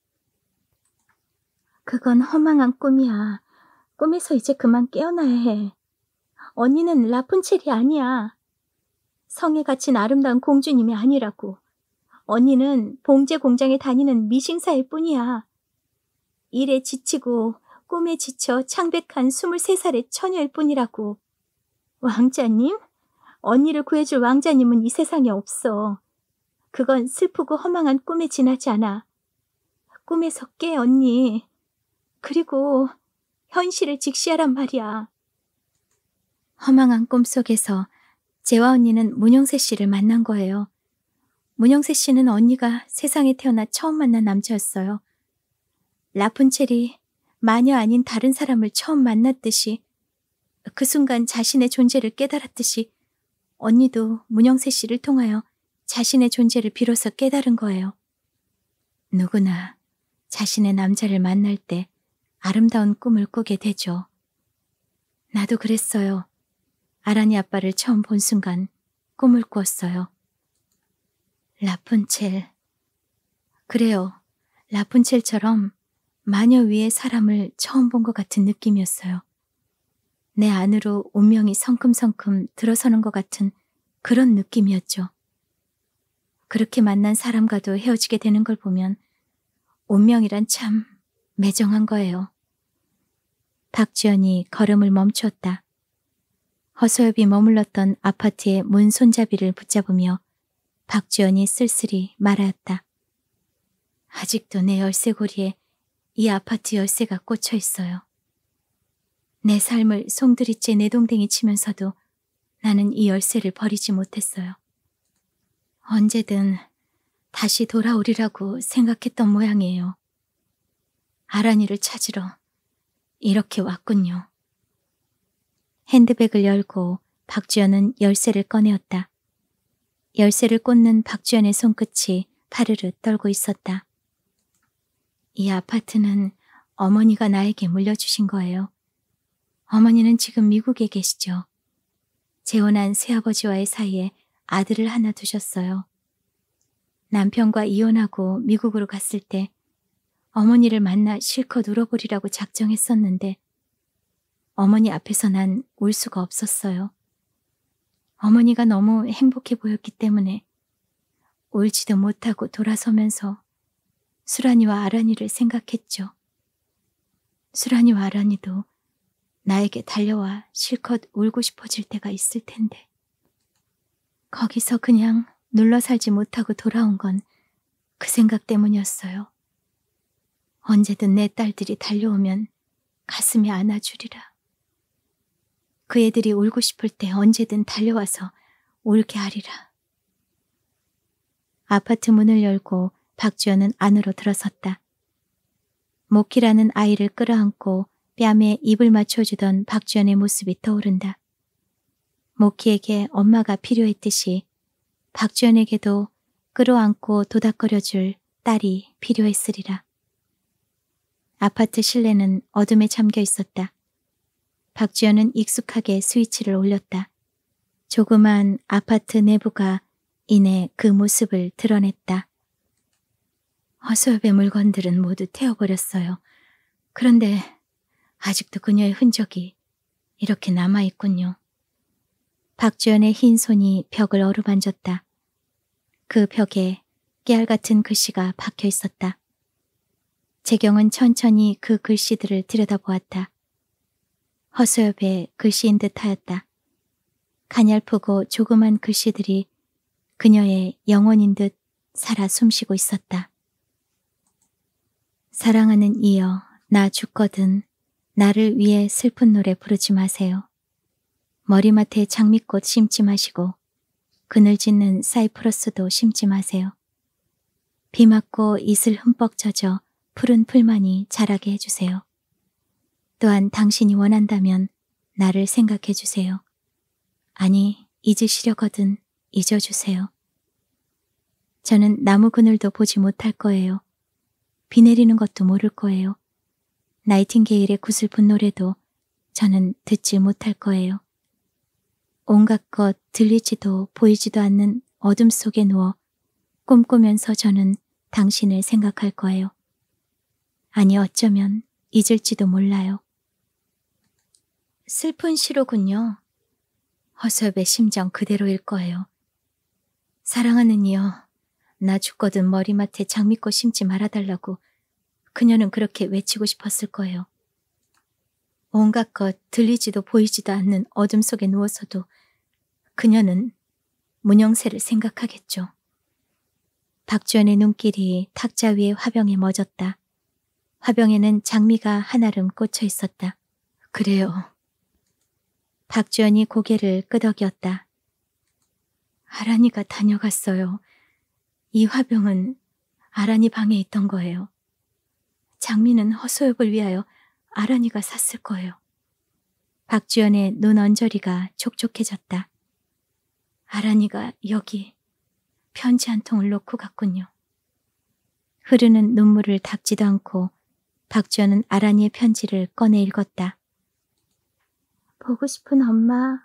그건 허망한 꿈이야. 꿈에서 이제 그만 깨어나야 해. 언니는 라푼첼이 아니야. 성에 갇힌 아름다운 공주님이 아니라고. 언니는 봉제 공장에 다니는 미싱사일 뿐이야. 일에 지치고 꿈에 지쳐 창백한 23살의 처녀일 뿐이라고. 왕자님? 언니를 구해줄 왕자님은 이 세상에 없어. 그건 슬프고 허망한 꿈에 지나지 않아. 꿈에서 깨, 언니. 그리고 현실을 직시하란 말이야. 허망한 꿈속에서 재화 언니는 문영세 씨를 만난 거예요. 문영세 씨는 언니가 세상에 태어나 처음 만난 남자였어요. 라푼첼이 마녀 아닌 다른 사람을 처음 만났듯이 그 순간 자신의 존재를 깨달았듯이 언니도 문영세 씨를 통하여 자신의 존재를 비로소 깨달은 거예요. 누구나 자신의 남자를 만날 때 아름다운 꿈을 꾸게 되죠. 나도 그랬어요. 아란이 아빠를 처음 본 순간 꿈을 꾸었어요. 라푼첼. 그래요. 라푼첼처럼 마녀 위에 사람을 처음 본 것 같은 느낌이었어요. 내 안으로 운명이 성큼성큼 들어서는 것 같은 그런 느낌이었죠. 그렇게 만난 사람과도 헤어지게 되는 걸 보면 운명이란 참 매정한 거예요. 박지연이 걸음을 멈추었다. 허소엽이 머물렀던 아파트의 문 손잡이를 붙잡으며 박지연이 쓸쓸히 말하였다. 아직도 내 열쇠고리에 이 아파트 열쇠가 꽂혀 있어요. 내 삶을 송두리째 내동댕이 치면서도 나는 이 열쇠를 버리지 못했어요. 언제든 다시 돌아오리라고 생각했던 모양이에요. 아란이를 찾으러 이렇게 왔군요. 핸드백을 열고 박주연은 열쇠를 꺼내었다. 열쇠를 꽂는 박주연의 손끝이 파르르 떨고 있었다. 이 아파트는 어머니가 나에게 물려주신 거예요. 어머니는 지금 미국에 계시죠. 재혼한 새아버지와의 사이에 아들을 하나 두셨어요. 남편과 이혼하고 미국으로 갔을 때 어머니를 만나 실컷 울어버리라고 작정했었는데 어머니 앞에서 난 울 수가 없었어요. 어머니가 너무 행복해 보였기 때문에 울지도 못하고 돌아서면서 수란이와 아란이를 생각했죠. 수란이와 아란이도 나에게 달려와 실컷 울고 싶어질 때가 있을 텐데. 거기서 그냥 눌러 살지 못하고 돌아온 건 그 생각 때문이었어요. 언제든 내 딸들이 달려오면 가슴에 안아주리라. 그 애들이 울고 싶을 때 언제든 달려와서 울게 하리라. 아파트 문을 열고 박주연은 안으로 들어섰다. 모키라는 아이를 끌어안고 뺨에 입을 맞춰주던 박주연의 모습이 떠오른다. 모키에게 엄마가 필요했듯이 박주연에게도 끌어안고 도닥거려줄 딸이 필요했으리라. 아파트 실내는 어둠에 잠겨 있었다. 박지연은 익숙하게 스위치를 올렸다. 조그만 아파트 내부가 이내 그 모습을 드러냈다. 허수엽의 물건들은 모두 태워버렸어요. 그런데 아직도 그녀의 흔적이 이렇게 남아있군요. 박주연의 흰 손이 벽을 어루만졌다. 그 벽에 깨알 같은 글씨가 박혀 있었다. 재경은 천천히 그 글씨들을 들여다보았다. 허수엽의 글씨인 듯하였다. 가냘프고 조그만 글씨들이 그녀의 영혼인 듯 살아 숨쉬고 있었다. 사랑하는 이여, 나 죽거든 나를 위해 슬픈 노래 부르지 마세요. 머리맡에 장미꽃 심지 마시고 그늘 짓는 사이프러스도 심지 마세요. 비 맞고 이슬 흠뻑 젖어 푸른 풀만이 자라게 해주세요. 또한 당신이 원한다면 나를 생각해 주세요. 아니, 잊으시려거든 잊어주세요. 저는 나무 그늘도 보지 못할 거예요. 비 내리는 것도 모를 거예요. 나이팅게일의 구슬픈 노래도 저는 듣지 못할 거예요. 온갖 것 들리지도 보이지도 않는 어둠 속에 누워 꿈꾸면서 저는 당신을 생각할 거예요. 아니 어쩌면 잊을지도 몰라요. 슬픈 시로군요. 허섭의 심정 그대로일 거예요. 사랑하는 이여, 나 죽거든 머리맡에 장미꽃 심지 말아달라고 그녀는 그렇게 외치고 싶었을 거예요. 온갖 것 들리지도 보이지도 않는 어둠 속에 누워서도 그녀는 문영세를 생각하겠죠. 박주연의 눈길이 탁자 위의 화병에 멎었다. 화병에는 장미가 한아름 꽂혀 있었다. 그래요. 박주연이 고개를 끄덕였다. 아란이가 다녀갔어요. 이 화병은 아란이 방에 있던 거예요. 장미는 허소욕을 위하여 아란이가 샀을 거예요. 박주연의 눈 언저리가 촉촉해졌다. 아란이가 여기 편지 한 통을 놓고 갔군요. 흐르는 눈물을 닦지도 않고 박주연은 아란이의 편지를 꺼내 읽었다. 보고 싶은 엄마,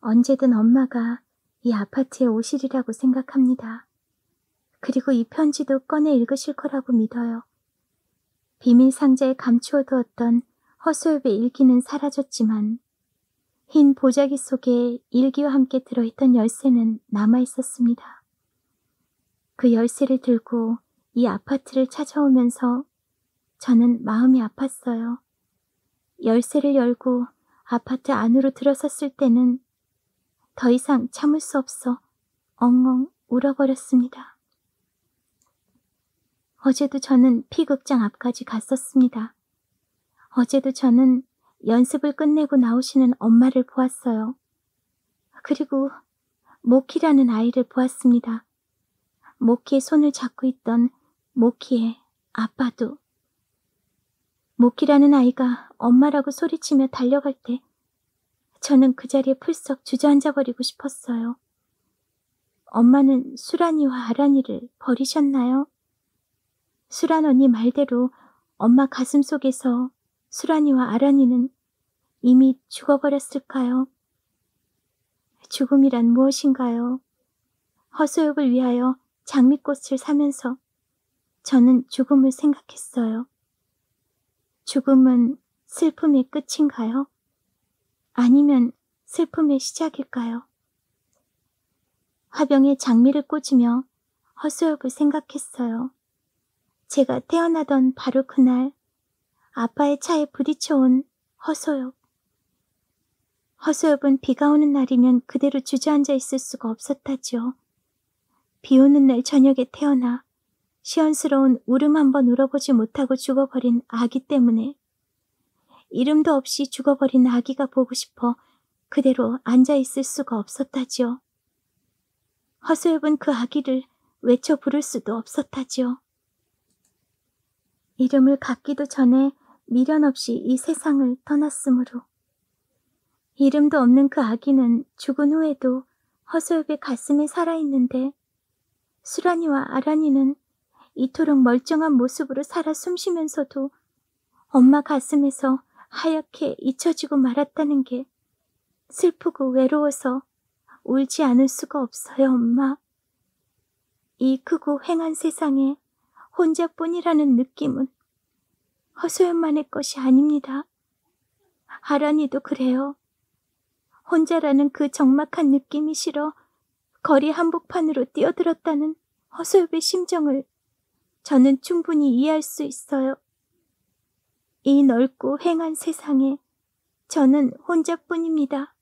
언제든 엄마가 이 아파트에 오시리라고 생각합니다. 그리고 이 편지도 꺼내 읽으실 거라고 믿어요. 비밀 상자에 감추어두었던 허수엽의 일기는 사라졌지만 흰 보자기 속에 일기와 함께 들어있던 열쇠는 남아있었습니다. 그 열쇠를 들고 이 아파트를 찾아오면서 저는 마음이 아팠어요. 열쇠를 열고 아파트 안으로 들어섰을 때는 더 이상 참을 수 없어 엉엉 울어버렸습니다. 어제도 저는 피극장 앞까지 갔었습니다. 어제도 저는 연습을 끝내고 나오시는 엄마를 보았어요. 그리고 모키라는 아이를 보았습니다. 모키의 손을 잡고 있던 모키의 아빠도 모키라는 아이가 엄마라고 소리치며 달려갈 때 저는 그 자리에 풀썩 주저앉아 버리고 싶었어요. 엄마는 수란이와 아란이를 버리셨나요? 수란 언니 말대로 엄마 가슴 속에서 수란이와 아란이는 이미 죽어버렸을까요? 죽음이란 무엇인가요? 허수욕을 위하여 장미꽃을 사면서 저는 죽음을 생각했어요. 죽음은 슬픔의 끝인가요? 아니면 슬픔의 시작일까요? 화병에 장미를 꽂으며 허수역을 생각했어요. 제가 태어나던 바로 그날 아빠의 차에 부딪혀온 허소엽. 허소엽은 비가 오는 날이면 그대로 주저앉아 있을 수가 없었다지요. 비 오는 날 저녁에 태어나 시원스러운 울음 한 번 울어보지 못하고 죽어버린 아기 때문에 이름도 없이 죽어버린 아기가 보고 싶어 그대로 앉아있을 수가 없었다지요. 허수엽은 그 아기를 외쳐 부를 수도 없었다지요. 이름을 갖기도 전에 미련 없이 이 세상을 떠났으므로 이름도 없는 그 아기는 죽은 후에도 허수엽의 가슴에 살아있는데 수란이와 아란이는 이토록 멀쩡한 모습으로 살아 숨쉬면서도 엄마 가슴에서 하얗게 잊혀지고 말았다는 게 슬프고 외로워서 울지 않을 수가 없어요, 엄마. 이 크고 횡한 세상에 혼자뿐이라는 느낌은 허소연만의 것이 아닙니다. 아란이도 그래요. 혼자라는 그 적막한 느낌이 싫어 거리 한복판으로 뛰어들었다는 허소엽의 심정을 저는 충분히 이해할 수 있어요. 이 넓고 행한 세상에 저는 혼자뿐입니다.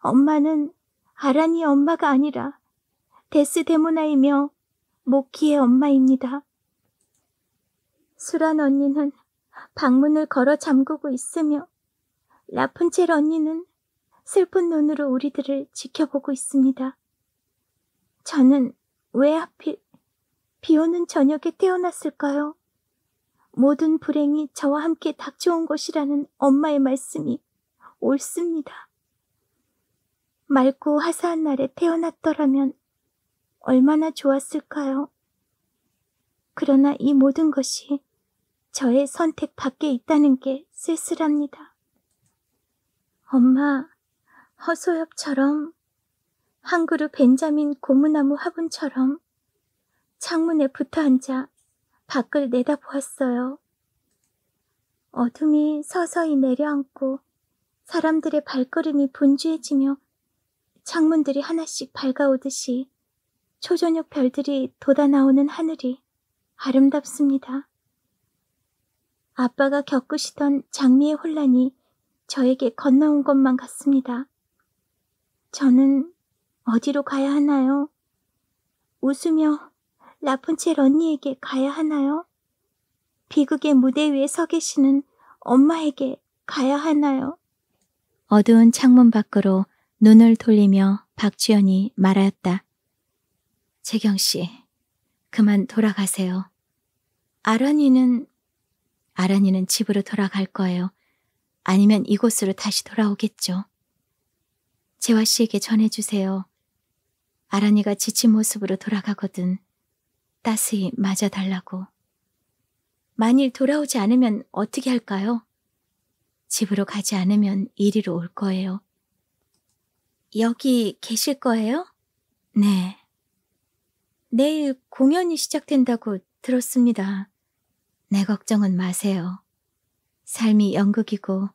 엄마는 아란이 엄마가 아니라 데스데모나이며 모키의 엄마입니다. 수란 언니는 방문을 걸어 잠그고 있으며 라푼첼 언니는 슬픈 눈으로 우리들을 지켜보고 있습니다. 저는 왜 하필 비오는 저녁에 태어났을까요? 모든 불행이 저와 함께 닥쳐온 것이라는 엄마의 말씀이 옳습니다. 맑고 화사한 날에 태어났더라면 얼마나 좋았을까요? 그러나 이 모든 것이 저의 선택 밖에 있다는 게 쓸쓸합니다. 엄마, 허소엽처럼 한 그루 벤자민 고무나무 화분처럼 창문에 붙어 앉아 밖을 내다보았어요. 어둠이 서서히 내려앉고 사람들의 발걸음이 분주해지며 창문들이 하나씩 밝아오듯이 초저녁 별들이 돋아나오는 하늘이 아름답습니다. 아빠가 겪으시던 장미의 혼란이 저에게 건너온 것만 같습니다. 저는 어디로 가야 하나요? 웃으며 라푼첼 언니에게 가야 하나요? 비극의 무대 위에 서 계시는 엄마에게 가야 하나요? 어두운 창문 밖으로 눈을 돌리며 박주연이 말하였다. 재경 씨, 그만 돌아가세요. 아란이는 아란이는 집으로 돌아갈 거예요. 아니면 이곳으로 다시 돌아오겠죠. 재화 씨에게 전해주세요. 아란이가 지친 모습으로 돌아가거든 따스히 맞아달라고. 만일 돌아오지 않으면 어떻게 할까요? 집으로 가지 않으면 이리로 올 거예요. 여기 계실 거예요? 네. 내일 공연이 시작된다고 들었습니다. 내 걱정은 마세요. 삶이 연극이고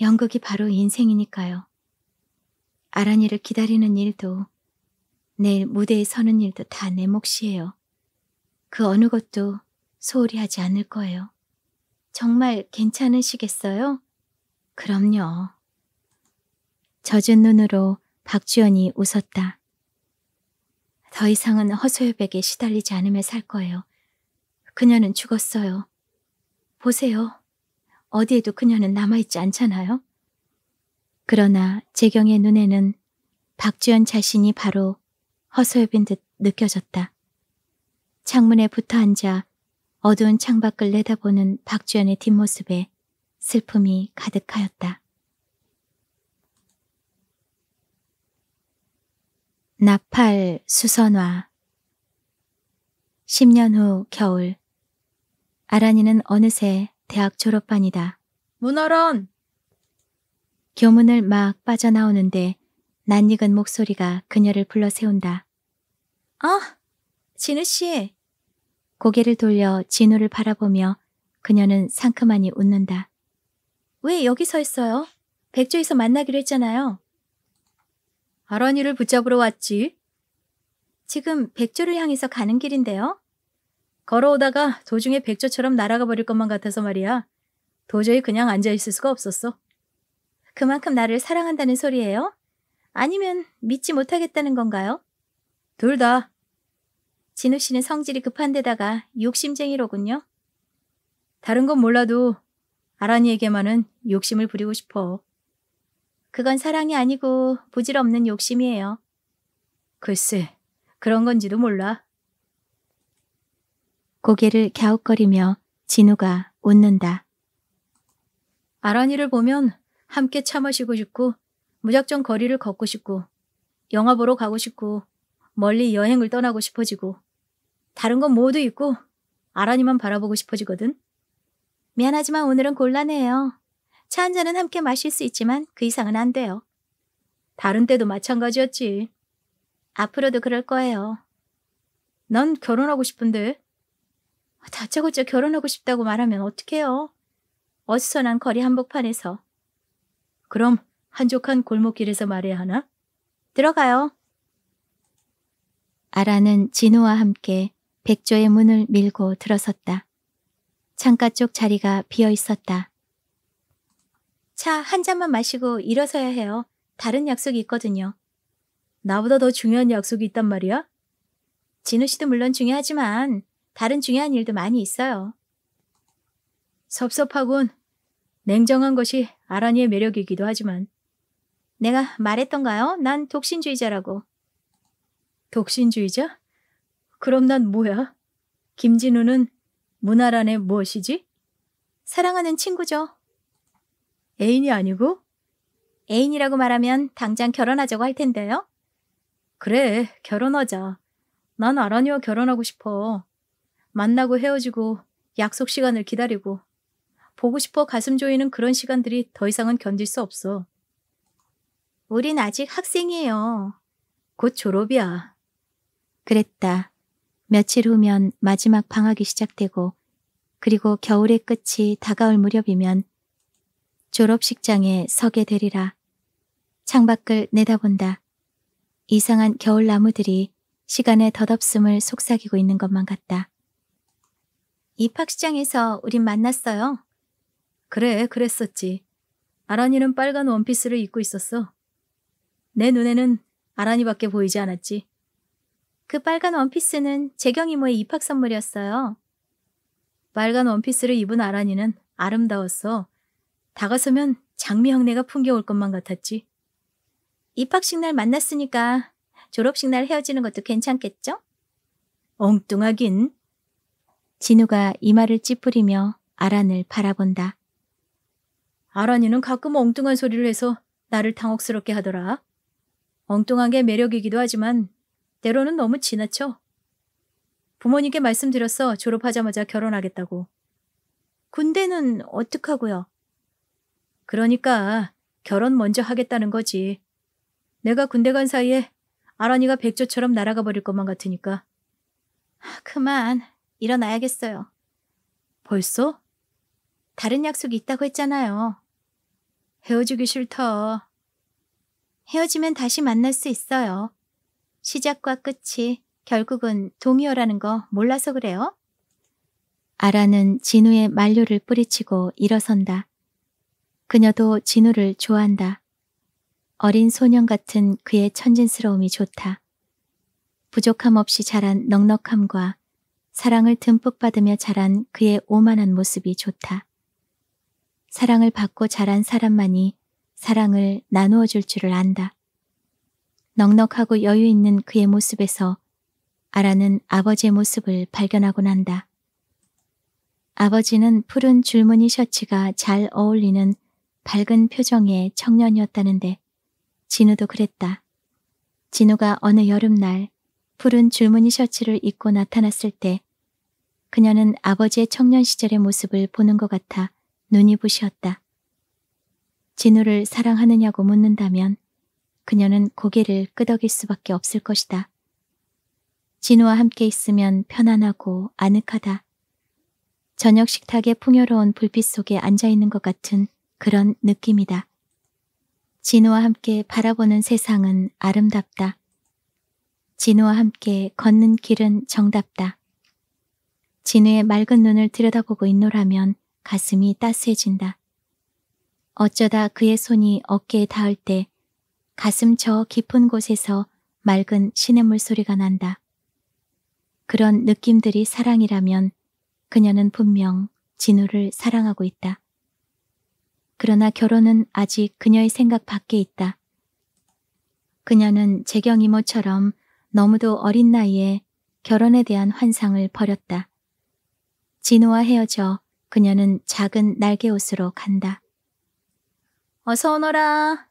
연극이 바로 인생이니까요. 아란이를 기다리는 일도 내일 무대에 서는 일도 다 내 몫이에요. 그 어느 것도 소홀히 하지 않을 거예요. 정말 괜찮으시겠어요? 그럼요. 젖은 눈으로 박주연이 웃었다. 더 이상은 허소협에게 시달리지 않으며 살 거예요. 그녀는 죽었어요. 보세요. 어디에도 그녀는 남아있지 않잖아요. 그러나 재경의 눈에는 박주연 자신이 바로 허소협인 듯 느껴졌다. 창문에 붙어 앉아 어두운 창밖을 내다보는 박주연의 뒷모습에 슬픔이 가득하였다. 나팔 수선화 10년 후 겨울 아란이는 어느새 대학 졸업반이다. 문어론! 교문을 막 빠져나오는데 낯익은 목소리가 그녀를 불러세운다. 어? 진우 씨, 고개를 돌려 진우를 바라보며 그녀는 상큼하니 웃는다. 왜 여기 서 있어요? 백조에서 만나기로 했잖아요. 아란이를 붙잡으러 왔지. 지금 백조를 향해서 가는 길인데요. 걸어오다가 도중에 백조처럼 날아가 버릴 것만 같아서 말이야. 도저히 그냥 앉아있을 수가 없었어. 그만큼 나를 사랑한다는 소리예요? 아니면 믿지 못하겠다는 건가요? 둘 다. 진우 씨는 성질이 급한 데다가 욕심쟁이로군요. 다른 건 몰라도 아란이에게만은 욕심을 부리고 싶어. 그건 사랑이 아니고 부질없는 욕심이에요. 글쎄, 그런 건지도 몰라. 고개를 갸웃거리며 진우가 웃는다. 아란이를 보면 함께 차 마시고 싶고 무작정 거리를 걷고 싶고 영화 보러 가고 싶고 멀리 여행을 떠나고 싶어지고 다른 건 모두 있고 아라니만 바라보고 싶어지거든. 미안하지만 오늘은 곤란해요. 차 한 잔은 함께 마실 수 있지만 그 이상은 안 돼요. 다른 때도 마찬가지였지. 앞으로도 그럴 거예요. 넌 결혼하고 싶은데. 다짜고짜 결혼하고 싶다고 말하면 어떡해요. 어수선한 거리 한복판에서. 그럼 한족한 골목길에서 말해야 하나? 들어가요. 아라는 진우와 함께 백조의 문을 밀고 들어섰다. 창가 쪽 자리가 비어 있었다. 차 한 잔만 마시고 일어서야 해요. 다른 약속이 있거든요. 나보다 더 중요한 약속이 있단 말이야? 진우 씨도 물론 중요하지만 다른 중요한 일도 많이 있어요. 섭섭하군. 냉정한 것이 아라니의 매력이기도 하지만. 내가 말했던가요? 난 독신주의자라고. 독신주의자? 그럼 난 뭐야? 김진우는 문화란에 무엇이지? 사랑하는 친구죠. 애인이 아니고? 애인이라고 말하면 당장 결혼하자고 할 텐데요. 그래, 결혼하자. 난 아라니와 결혼하고 싶어. 만나고 헤어지고 약속 시간을 기다리고 보고 싶어 가슴 조이는 그런 시간들이 더 이상은 견딜 수 없어. 우린 아직 학생이에요. 곧 졸업이야. 그랬다. 며칠 후면 마지막 방학이 시작되고 그리고 겨울의 끝이 다가올 무렵이면 졸업식장에 서게 되리라. 창밖을 내다본다. 이상한 겨울 나무들이 시간의 덧없음을 속삭이고 있는 것만 같다. 입학시장에서 우린 만났어요. 그래, 그랬었지. 아란이는 빨간 원피스를 입고 있었어. 내 눈에는 아란이밖에 보이지 않았지. 그 빨간 원피스는 재경 이모의 입학 선물이었어요. 빨간 원피스를 입은 아란이는 아름다웠어. 다가서면 장미 향내가 풍겨올 것만 같았지. 입학식 날 만났으니까 졸업식 날 헤어지는 것도 괜찮겠죠? 엉뚱하긴. 진우가 이마를 찌푸리며 아란을 바라본다. 아란이는 가끔 엉뚱한 소리를 해서 나를 당혹스럽게 하더라. 엉뚱한 게 매력이기도 하지만 때로는 너무 지나쳐. 부모님께 말씀드렸어. 졸업하자마자 결혼하겠다고. 군대는 어떡하고요? 그러니까 결혼 먼저 하겠다는 거지. 내가 군대 간 사이에 아란이가 백조처럼 날아가 버릴 것만 같으니까. 그만 일어나야겠어요. 벌써? 다른 약속이 있다고 했잖아요. 헤어지기 싫다. 헤어지면 다시 만날 수 있어요. 시작과 끝이 결국은 동의어라는 거 몰라서 그래요? 아라는 진우의 만료를 뿌리치고 일어선다. 그녀도 진우를 좋아한다. 어린 소년 같은 그의 천진스러움이 좋다. 부족함 없이 자란 넉넉함과 사랑을 듬뿍 받으며 자란 그의 오만한 모습이 좋다. 사랑을 받고 자란 사람만이 사랑을 나누어 줄 줄을 안다. 넉넉하고 여유 있는 그의 모습에서 아라는 아버지의 모습을 발견하곤 한다. 아버지는 푸른 줄무늬 셔츠가 잘 어울리는 밝은 표정의 청년이었다는데 진우도 그랬다. 진우가 어느 여름날 푸른 줄무늬 셔츠를 입고 나타났을 때 그녀는 아버지의 청년 시절의 모습을 보는 것 같아 눈이 부시었다. 진우를 사랑하느냐고 묻는다면 그녀는 고개를 끄덕일 수밖에 없을 것이다. 진우와 함께 있으면 편안하고 아늑하다. 저녁 식탁의 풍요로운 불빛 속에 앉아있는 것 같은 그런 느낌이다. 진우와 함께 바라보는 세상은 아름답다. 진우와 함께 걷는 길은 정답다. 진우의 맑은 눈을 들여다보고 있노라면 가슴이 따스해진다. 어쩌다 그의 손이 어깨에 닿을 때 가슴 저 깊은 곳에서 맑은 시냇물 소리가 난다. 그런 느낌들이 사랑이라면 그녀는 분명 진우를 사랑하고 있다. 그러나 결혼은 아직 그녀의 생각 밖에 있다. 그녀는 재경 이모처럼 너무도 어린 나이에 결혼에 대한 환상을 버렸다. 진우와 헤어져 그녀는 작은 날개 옷으로 간다. 어서 오너라.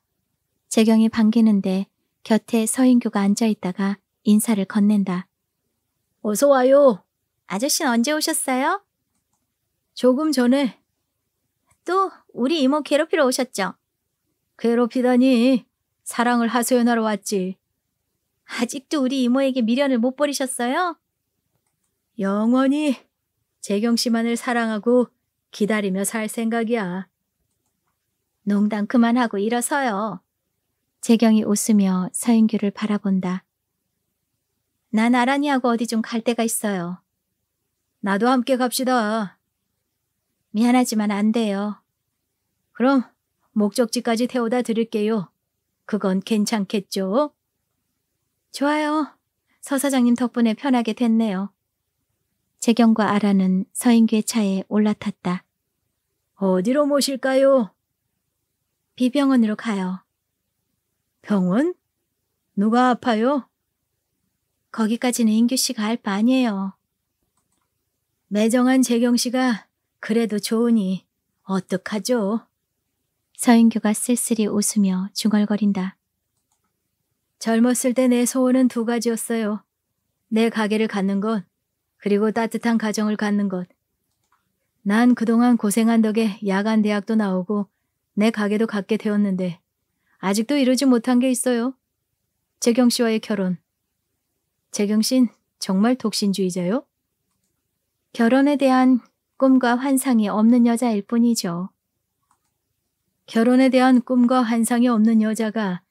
재경이 반기는데 곁에 서인규가 앉아있다가 인사를 건넨다. 어서 와요. 아저씨는 언제 오셨어요? 조금 전에. 또 우리 이모 괴롭히러 오셨죠? 괴롭히다니. 사랑을 하소연하러 왔지. 아직도 우리 이모에게 미련을 못 버리셨어요? 영원히 재경 씨만을 사랑하고 기다리며 살 생각이야. 농담 그만하고 일어서요. 재경이 웃으며 서인규를 바라본다. 난 아란이하고 어디 좀 갈 데가 있어요. 나도 함께 갑시다. 미안하지만 안 돼요. 그럼 목적지까지 태워다 드릴게요. 그건 괜찮겠죠? 좋아요. 서 사장님 덕분에 편하게 됐네요. 재경과 아라는 서인규의 차에 올라탔다. 어디로 모실까요? 비병원으로 가요. 병원? 누가 아파요? 거기까지는 인규 씨가 알바 아니에요. 매정한 재경 씨가 그래도 좋으니 어떡하죠? 서인규가 쓸쓸히 웃으며 중얼거린다. 젊었을 때 내 소원은 두 가지였어요. 내 가게를 갖는 것, 그리고 따뜻한 가정을 갖는 것. 난 그동안 고생한 덕에 야간 대학도 나오고 내 가게도 갖게 되었는데 아직도 이루지 못한 게 있어요. 재경 씨와의 결혼. 재경 씨는 정말 독신주의자요? 결혼에 대한 꿈과 환상이 없는 여자일 뿐이죠. 결혼에 대한 꿈과 환상이 없는 여자가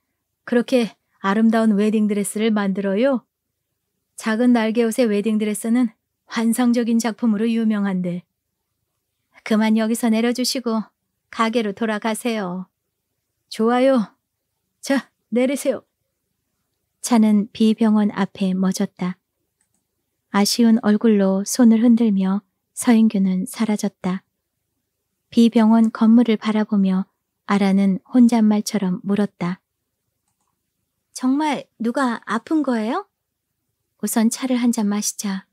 그렇게 아름다운 웨딩드레스를 만들어요? 작은 날개옷의 웨딩드레스는 환상적인 작품으로 유명한데. 그만 여기서 내려주시고 가게로 돌아가세요. 좋아요. 자, 내리세요. 차는 비병원 앞에 멎었다. 아쉬운 얼굴로 손을 흔들며 서인규는 사라졌다. 비병원 건물을 바라보며 아라는 혼잣말처럼 물었다. 정말 누가 아픈 거예요? 우선 차를 한 잔 마시자.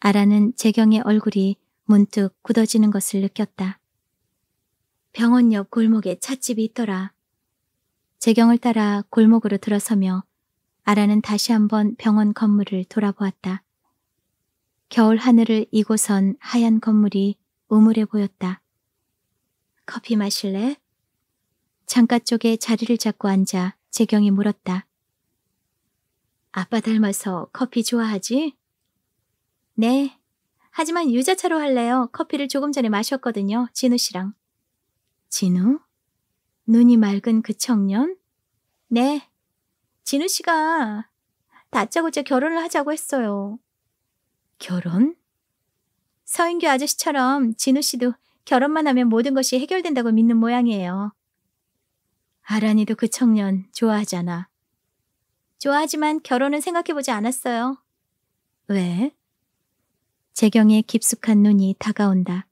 아라는 재경의 얼굴이 문득 굳어지는 것을 느꼈다. 병원 옆 골목에 찻집이 있더라. 재경을 따라 골목으로 들어서며 아라는 다시 한번 병원 건물을 돌아보았다. 겨울 하늘을 이고선 하얀 건물이 우물해 보였다. 커피 마실래? 창가 쪽에 자리를 잡고 앉아 재경이 물었다. 아빠 닮아서 커피 좋아하지? 네. 하지만 유자차로 할래요. 커피를 조금 전에 마셨거든요. 진우 씨랑. 진우? 눈이 맑은 그 청년? 네. 진우 씨가 다짜고짜 결혼을 하자고 했어요. 결혼? 서인규 아저씨처럼 진우 씨도 결혼만 하면 모든 것이 해결된다고 믿는 모양이에요. 아란이도 그 청년 좋아하잖아. 좋아하지만 결혼은 생각해보지 않았어요. 왜? 재경의 깊숙한 눈이 다가온다.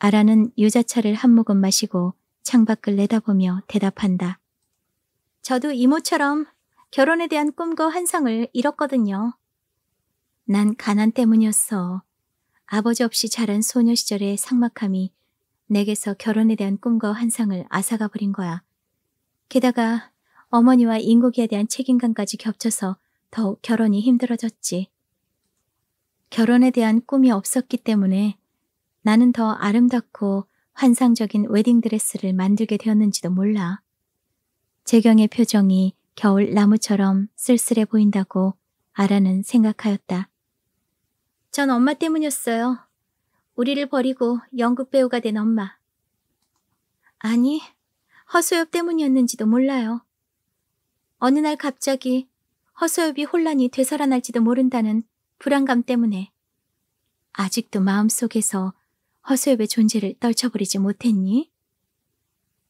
아란은 유자차를 한 모금 마시고 창밖을 내다보며 대답한다. 저도 이모처럼 결혼에 대한 꿈과 환상을 잃었거든요. 난 가난 때문이었어. 아버지 없이 자란 소녀 시절의 상막함이 내게서 결혼에 대한 꿈과 환상을 앗아가 버린 거야. 게다가 어머니와 인고기에 대한 책임감까지 겹쳐서 더욱 결혼이 힘들어졌지. 결혼에 대한 꿈이 없었기 때문에 나는 더 아름답고 환상적인 웨딩드레스를 만들게 되었는지도 몰라. 재경의 표정이 겨울 나무처럼 쓸쓸해 보인다고 아라는 생각하였다. 전 엄마 때문이었어요. 우리를 버리고 연극 배우가 된 엄마. 아니, 허소엽 때문이었는지도 몰라요. 어느 날 갑자기 허소엽이 혼란이 되살아날지도 모른다는 불안감 때문에 아직도 마음속에서 허수엽의 존재를 떨쳐버리지 못했니?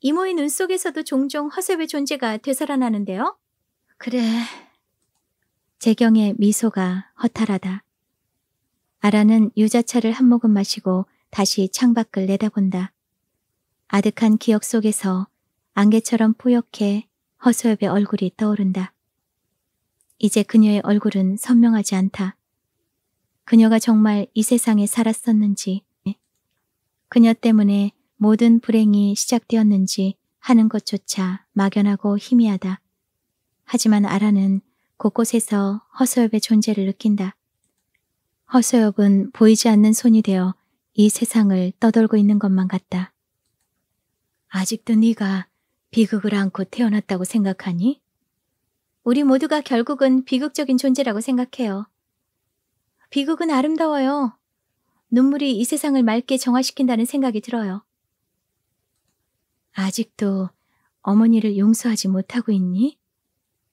이모의 눈 속에서도 종종 허수엽의 존재가 되살아나는데요. 그래. 재경의 미소가 허탈하다. 아라는 유자차를 한 모금 마시고 다시 창밖을 내다본다. 아득한 기억 속에서 안개처럼 포옇게 허수엽의 얼굴이 떠오른다. 이제 그녀의 얼굴은 선명하지 않다. 그녀가 정말 이 세상에 살았었는지 그녀 때문에 모든 불행이 시작되었는지 하는 것조차 막연하고 희미하다. 하지만 아라는 곳곳에서 허수엽의 존재를 느낀다. 허수엽은 보이지 않는 손이 되어 이 세상을 떠돌고 있는 것만 같다. 아직도 네가 비극을 안고 태어났다고 생각하니? 우리 모두가 결국은 비극적인 존재라고 생각해요. 비극은 아름다워요. 눈물이 이 세상을 맑게 정화시킨다는 생각이 들어요. 아직도 어머니를 용서하지 못하고 있니?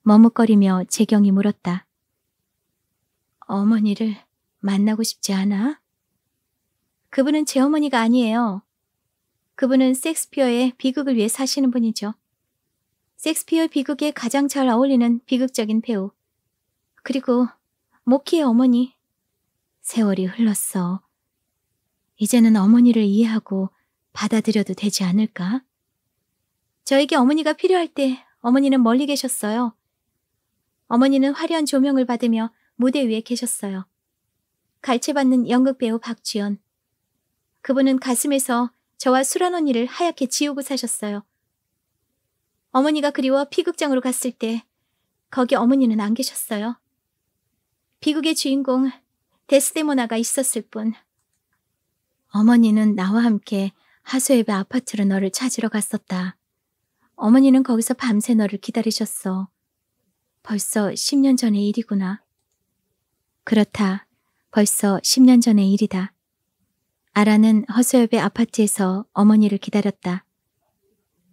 머뭇거리며 재경이 물었다. 어머니를 만나고 싶지 않아? 그분은 제 어머니가 아니에요. 그분은 섹스피어의 비극을 위해 사시는 분이죠. 섹스피어 비극에 가장 잘 어울리는 비극적인 배우. 그리고 모키의 어머니. 세월이 흘렀어. 이제는 어머니를 이해하고 받아들여도 되지 않을까? 저에게 어머니가 필요할 때 어머니는 멀리 계셨어요. 어머니는 화려한 조명을 받으며 무대 위에 계셨어요. 갈채받는 연극배우 박주연 그분은 가슴에서 저와 수란 언니를 하얗게 지우고 사셨어요. 어머니가 그리워 피극장으로 갔을 때 거기 어머니는 안 계셨어요. 비극의 주인공 데스데모나가 있었을 뿐 어머니는 나와 함께 하수예배 아파트로 너를 찾으러 갔었다. 어머니는 거기서 밤새 너를 기다리셨어. 벌써 10년 전의 일이구나. 그렇다. 벌써 10년 전의 일이다. 아라는 허수엽의 아파트에서 어머니를 기다렸다.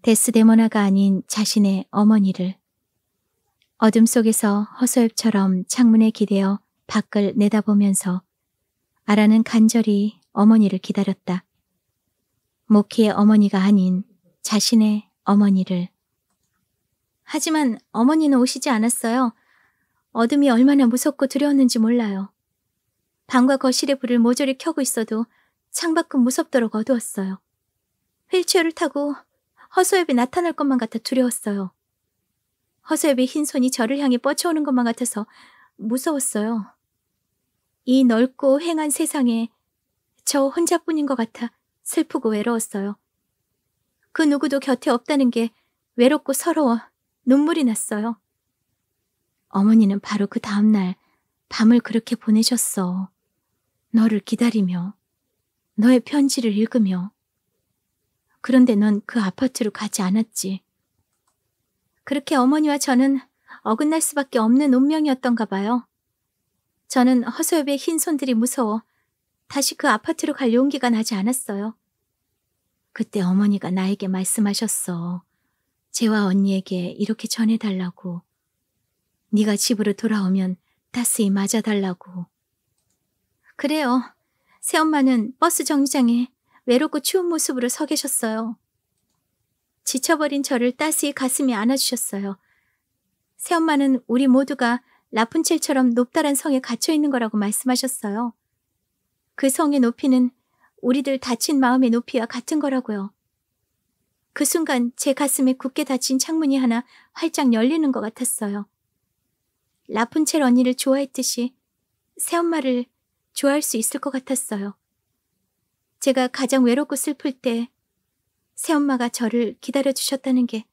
데스데모나가 아닌 자신의 어머니를. 어둠 속에서 허수엽처럼 창문에 기대어 밖을 내다보면서 아라는 간절히 어머니를 기다렸다. 모키의 어머니가 아닌 자신의 어머니를. 하지만 어머니는 오시지 않았어요. 어둠이 얼마나 무섭고 두려웠는지 몰라요. 방과 거실의 불을 모조리 켜고 있어도 창밖은 무섭도록 어두웠어요. 휠체어를 타고 허수엽이 나타날 것만 같아 두려웠어요. 허수엽의 흰 손이 저를 향해 뻗쳐오는 것만 같아서 무서웠어요. 이 넓고 횡한 세상에 저 혼자뿐인 것 같아 슬프고 외로웠어요. 그 누구도 곁에 없다는 게 외롭고 서러워 눈물이 났어요. 어머니는 바로 그 다음날 밤을 그렇게 보내셨어. 너를 기다리며 너의 편지를 읽으며 그런데 넌 그 아파트로 가지 않았지. 그렇게 어머니와 저는 어긋날 수밖에 없는 운명이었던가 봐요. 저는 허소엽의 흰 손들이 무서워 다시 그 아파트로 갈 용기가 나지 않았어요. 그때 어머니가 나에게 말씀하셨어. 제와 언니에게 이렇게 전해달라고. 네가 집으로 돌아오면 따스히 맞아달라고. 그래요. 새엄마는 버스 정류장에 외롭고 추운 모습으로 서 계셨어요. 지쳐버린 저를 따스히 가슴이 안아주셨어요. 새엄마는 우리 모두가 라푼첼처럼 높다란 성에 갇혀 있는 거라고 말씀하셨어요. 그 성의 높이는 우리들 다친 마음의 높이와 같은 거라고요. 그 순간 제 가슴에 굳게 닫힌 창문이 하나 활짝 열리는 것 같았어요. 라푼첼 언니를 좋아했듯이 새엄마를 좋아할 수 있을 것 같았어요. 제가 가장 외롭고 슬플 때 새엄마가 저를 기다려주셨다는 게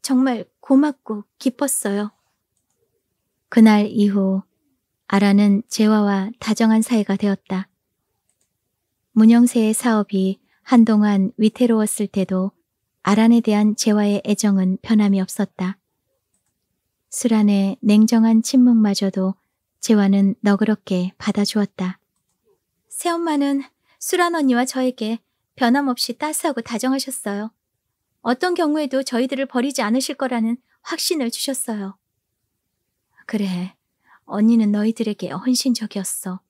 정말 고맙고 기뻤어요. 그날 이후 아라는 재화와 다정한 사이가 되었다. 문영세의 사업이 한동안 위태로웠을 때도 아란에 대한 재화의 애정은 변함이 없었다. 술안의 냉정한 침묵마저도 재화는 너그럽게 받아주었다. 새엄마는 수란 언니와 저에게 변함없이 따스하고 다정하셨어요. 어떤 경우에도 저희들을 버리지 않으실 거라는 확신을 주셨어요. 그래, 언니는 너희들에게 헌신적이었어.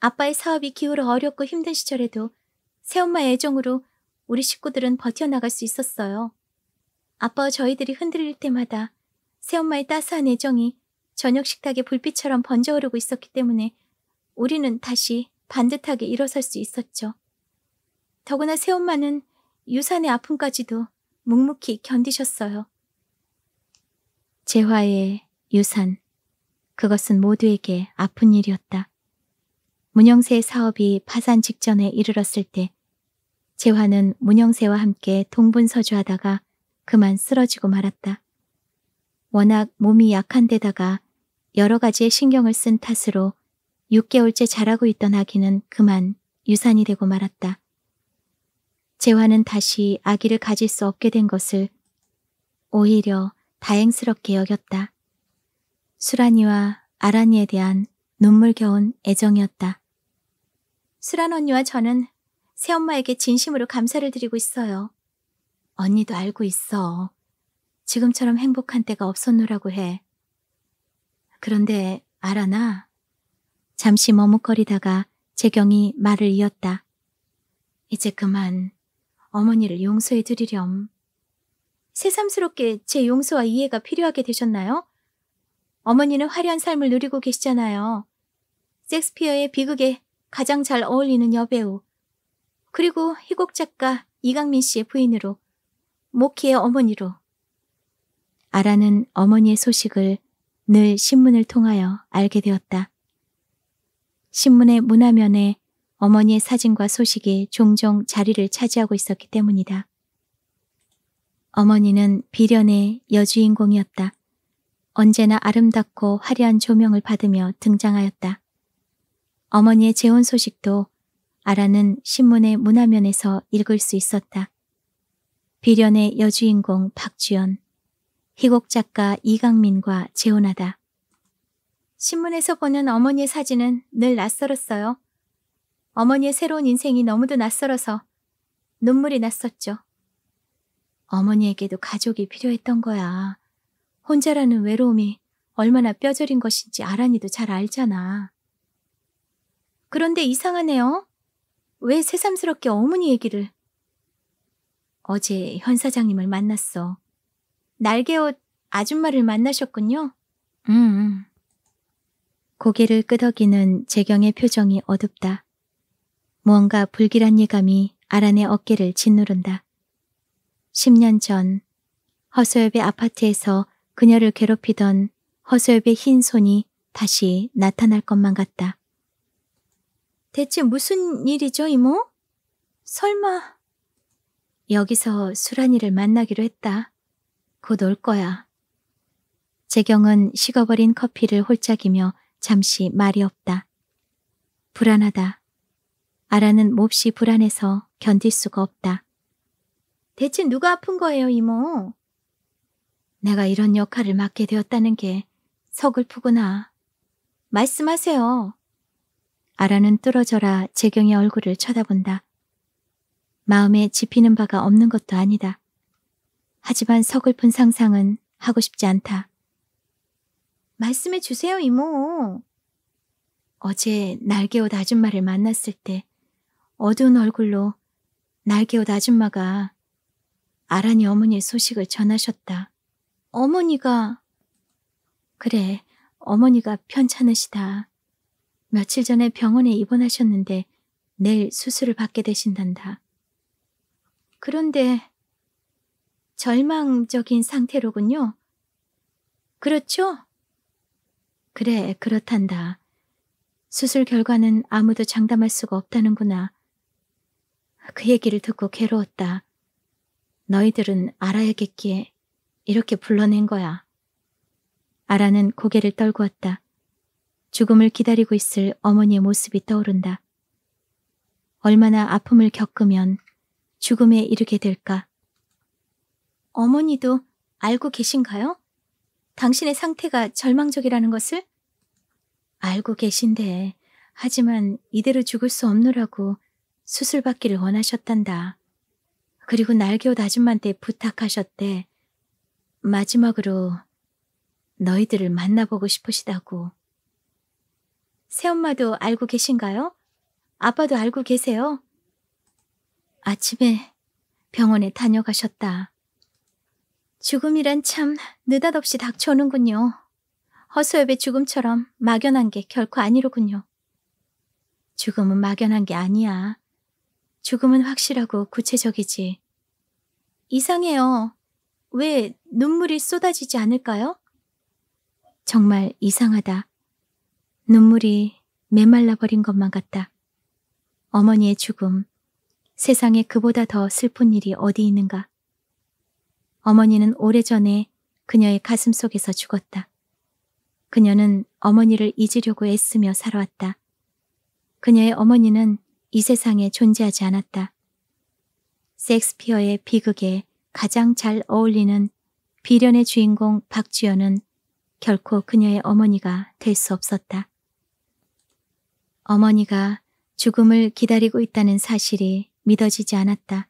아빠의 사업이 기울어 어렵고 힘든 시절에도 새엄마의 애정으로 우리 식구들은 버텨나갈 수 있었어요. 아빠와 저희들이 흔들릴 때마다 새엄마의 따스한 애정이 저녁 식탁에 불빛처럼 번져오르고 있었기 때문에 우리는 다시 반듯하게 일어설 수 있었죠. 더구나 새엄마는 유산의 아픔까지도 묵묵히 견디셨어요. 재화의 유산, 그것은 모두에게 아픈 일이었다. 문영세 사업이 파산 직전에 이르렀을 때 재화는 문영세와 함께 동분서주하다가 그만 쓰러지고 말았다. 워낙 몸이 약한 데다가 여러 가지의 신경을 쓴 탓으로 6개월째 자라고 있던 아기는 그만 유산이 되고 말았다. 재화는 다시 아기를 가질 수 없게 된 것을 오히려 다행스럽게 여겼다. 수란이와 아란이에 대한 눈물겨운 애정이었다. 수란 언니와 저는 새엄마에게 진심으로 감사를 드리고 있어요. 언니도 알고 있어. 지금처럼 행복한 때가 없었노라고 해. 그런데 알아나? 잠시 머뭇거리다가 재경이 말을 이었다. 이제 그만 어머니를 용서해 드리렴. 새삼스럽게 제 용서와 이해가 필요하게 되셨나요? 어머니는 화려한 삶을 누리고 계시잖아요. 섹스피어의 비극에 가장 잘 어울리는 여배우, 그리고 희곡 작가 이강민 씨의 부인으로, 모키의 어머니로. 아라는 어머니의 소식을 늘 신문을 통하여 알게 되었다. 신문의 문화면에 어머니의 사진과 소식이 종종 자리를 차지하고 있었기 때문이다. 어머니는 비련의 여주인공이었다. 언제나 아름답고 화려한 조명을 받으며 등장하였다. 어머니의 재혼 소식도 아라는 신문의 문화면에서 읽을 수 있었다. 비련의 여주인공 박주연, 희곡 작가 이강민과 재혼하다. 신문에서 보는 어머니의 사진은 늘 낯설었어요. 어머니의 새로운 인생이 너무도 낯설어서 눈물이 났었죠. 어머니에게도 가족이 필요했던 거야. 혼자라는 외로움이 얼마나 뼈저린 것인지 아란이도 잘 알잖아. 그런데 이상하네요. 왜 새삼스럽게 어머니 얘기를. 어제 현 사장님을 만났어. 날개옷 아줌마를 만나셨군요. 음. 음. 고개를 끄덕이는 재경의 표정이 어둡다. 무언가 불길한 예감이 아란의 어깨를 짓누른다. 10년 전 허소엽의 아파트에서 그녀를 괴롭히던 허소엽의 흰 손이 다시 나타날 것만 같다. 대체 무슨 일이죠, 이모? 설마... 여기서 수란이를 만나기로 했다. 곧 올 거야. 재경은 식어버린 커피를 홀짝이며 잠시 말이 없다. 불안하다. 아라는 몹시 불안해서 견딜 수가 없다. 대체 누가 아픈 거예요, 이모? 내가 이런 역할을 맡게 되었다는 게 서글프구나. 말씀하세요. 아라는 떨어져라 재경의 얼굴을 쳐다본다. 마음에 지피는 바가 없는 것도 아니다. 하지만 서글픈 상상은 하고 싶지 않다. 말씀해 주세요, 이모. 어제 날개옷 아줌마를 만났을 때 어두운 얼굴로 날개옷 아줌마가 아란이 어머니의 소식을 전하셨다. 어머니가 그래, 어머니가 편찮으시다. 며칠 전에 병원에 입원하셨는데 내일 수술을 받게 되신단다. 그런데 절망적인 상태로군요. 그렇죠? 그래, 그렇단다. 수술 결과는 아무도 장담할 수가 없다는구나. 그 얘기를 듣고 괴로웠다. 너희들은 알아야겠기에 이렇게 불러낸 거야. 아라는 고개를 떨구었다. 죽음을 기다리고 있을 어머니의 모습이 떠오른다. 얼마나 아픔을 겪으면 죽음에 이르게 될까? 어머니도 알고 계신가요? 당신의 상태가 절망적이라는 것을? 알고 계신데 하지만 이대로 죽을 수 없노라고 수술받기를 원하셨단다. 그리고 날개옷 아줌마한테 부탁하셨대. 마지막으로 너희들을 만나보고 싶으시다고. 새엄마도 알고 계신가요? 아빠도 알고 계세요? 아침에 병원에 다녀가셨다. 죽음이란 참 느닷없이 닥쳐오는군요. 허수엽의 죽음처럼 막연한 게 결코 아니로군요. 죽음은 막연한 게 아니야. 죽음은 확실하고 구체적이지. 이상해요. 왜 눈물이 쏟아지지 않을까요? 정말 이상하다. 눈물이 메말라버린 것만 같다. 어머니의 죽음, 세상에 그보다 더 슬픈 일이 어디 있는가. 어머니는 오래전에 그녀의 가슴 속에서 죽었다. 그녀는 어머니를 잊으려고 애쓰며 살아왔다. 그녀의 어머니는 이 세상에 존재하지 않았다. 섹스피어의 비극에 가장 잘 어울리는 비련의 주인공 박주연은 결코 그녀의 어머니가 될 수 없었다. 어머니가 죽음을 기다리고 있다는 사실이 믿어지지 않았다.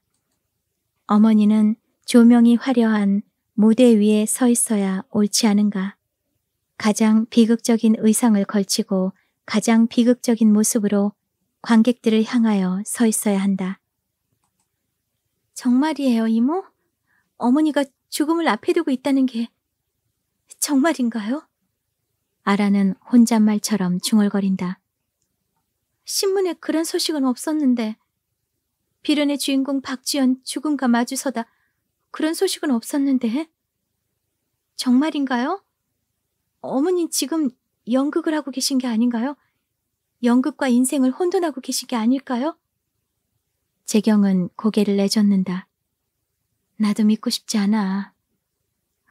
어머니는 조명이 화려한 무대 위에 서 있어야 옳지 않은가. 가장 비극적인 의상을 걸치고 가장 비극적인 모습으로 관객들을 향하여 서 있어야 한다. 정말이에요, 이모? 어머니가 죽음을 앞에 두고 있다는 게 정말인가요? 아라는 혼잣말처럼 중얼거린다. 신문에 그런 소식은 없었는데 비련의 주인공 박지연 죽음과 마주서다 그런 소식은 없었는데 정말인가요? 어머님 지금 연극을 하고 계신 게 아닌가요? 연극과 인생을 혼돈하고 계신 게 아닐까요? 재경은 고개를 내젓는다. 나도 믿고 싶지 않아.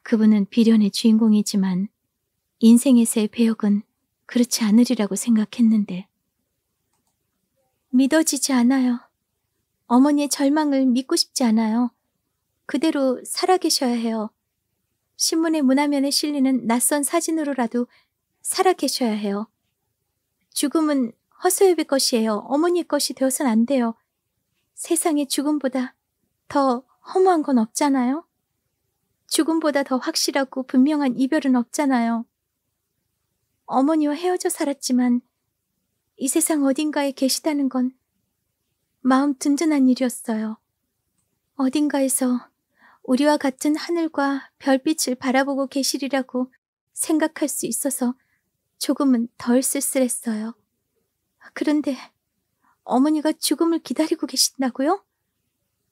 그분은 비련의 주인공이지만 인생에서의 배역은 그렇지 않으리라고 생각했는데. 믿어지지 않아요. 어머니의 절망을 믿고 싶지 않아요. 그대로 살아계셔야 해요. 신문의 문화면에 실리는 낯선 사진으로라도 살아계셔야 해요. 죽음은 허수엽의 것이에요. 어머니 것이 되어선 안 돼요. 세상에 죽음보다 더 허무한 건 없잖아요. 죽음보다 더 확실하고 분명한 이별은 없잖아요. 어머니와 헤어져 살았지만 이 세상 어딘가에 계시다는 건 마음 든든한 일이었어요. 어딘가에서 우리와 같은 하늘과 별빛을 바라보고 계시리라고 생각할 수 있어서 조금은 덜 쓸쓸했어요. 그런데 어머니가 죽음을 기다리고 계신다고요?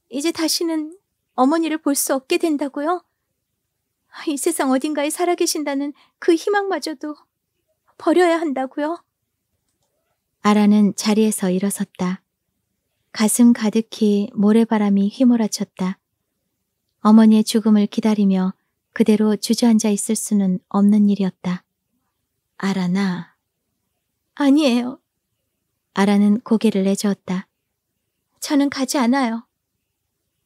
이제 다시는 어머니를 볼 수 없게 된다고요? 이 세상 어딘가에 살아계신다는 그 희망마저도 버려야 한다고요? 아라는 자리에서 일어섰다. 가슴 가득히 모래바람이 휘몰아쳤다. 어머니의 죽음을 기다리며 그대로 주저앉아 있을 수는 없는 일이었다. 아라나. 아니에요. 아라는 고개를 내저었다. 저는 가지 않아요.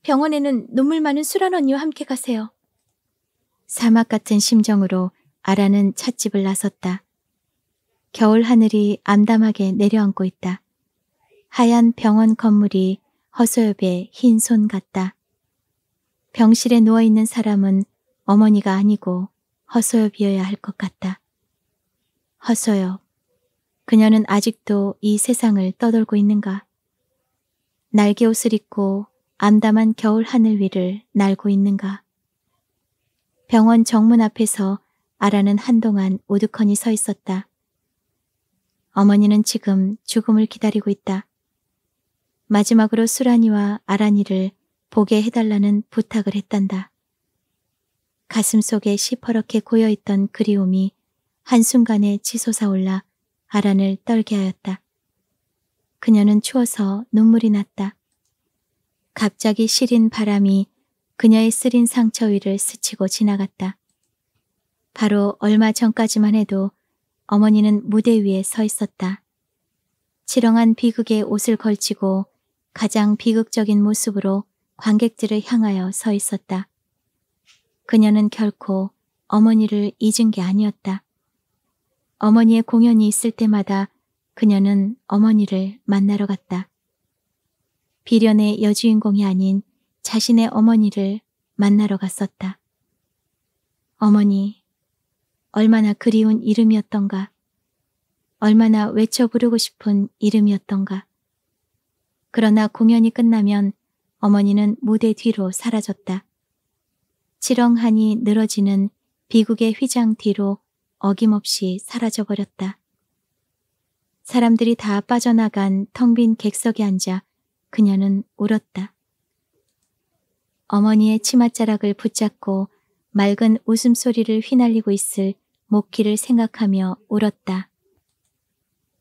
병원에는 눈물 많은 수란 언니와 함께 가세요. 사막 같은 심정으로 아라는 찻집을 나섰다. 겨울 하늘이 암담하게 내려앉고 있다. 하얀 병원 건물이 허소엽의 흰 손 같다. 병실에 누워있는 사람은 어머니가 아니고 허소엽이어야 할 것 같다. 허소엽. 그녀는 아직도 이 세상을 떠돌고 있는가? 날개 옷을 입고 암담한 겨울 하늘 위를 날고 있는가? 병원 정문 앞에서 아라는 한동안 오두커니 서 있었다. 어머니는 지금 죽음을 기다리고 있다. 마지막으로 수란이와 아란이를 보게 해달라는 부탁을 했단다. 가슴 속에 시퍼렇게 고여있던 그리움이 한순간에 치솟아 올라 아란을 떨게 하였다. 그녀는 추워서 눈물이 났다. 갑자기 시린 바람이 그녀의 쓰린 상처 위를 스치고 지나갔다. 바로 얼마 전까지만 해도 어머니는 무대 위에 서 있었다. 지렁한 비극의 옷을 걸치고 가장 비극적인 모습으로 관객들을 향하여 서 있었다. 그녀는 결코 어머니를 잊은 게 아니었다. 어머니의 공연이 있을 때마다 그녀는 어머니를 만나러 갔다. 비련의 여주인공이 아닌 자신의 어머니를 만나러 갔었다. 어머니, 얼마나 그리운 이름이었던가. 얼마나 외쳐 부르고 싶은 이름이었던가. 그러나 공연이 끝나면 어머니는 무대 뒤로 사라졌다. 치렁하니 늘어지는 비국의 휘장 뒤로 어김없이 사라져버렸다. 사람들이 다 빠져나간 텅 빈 객석에 앉아 그녀는 울었다. 어머니의 치맛자락을 붙잡고 맑은 웃음소리를 휘날리고 있을 목기를 생각하며 울었다.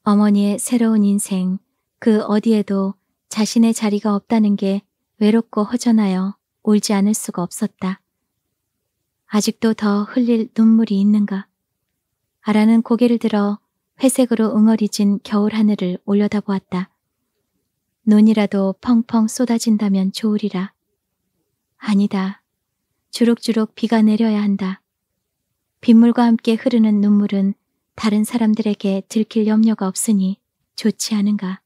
어머니의 새로운 인생 그 어디에도 자신의 자리가 없다는 게 외롭고 허전하여 울지 않을 수가 없었다. 아직도 더 흘릴 눈물이 있는가. 아라는 고개를 들어 회색으로 응어리진 겨울 하늘을 올려다보았다. 눈이라도 펑펑 쏟아진다면 좋으리라. 아니다. 주룩주룩 비가 내려야 한다. 빗물과 함께 흐르는 눈물은 다른 사람들에게 들킬 염려가 없으니 좋지 않은가.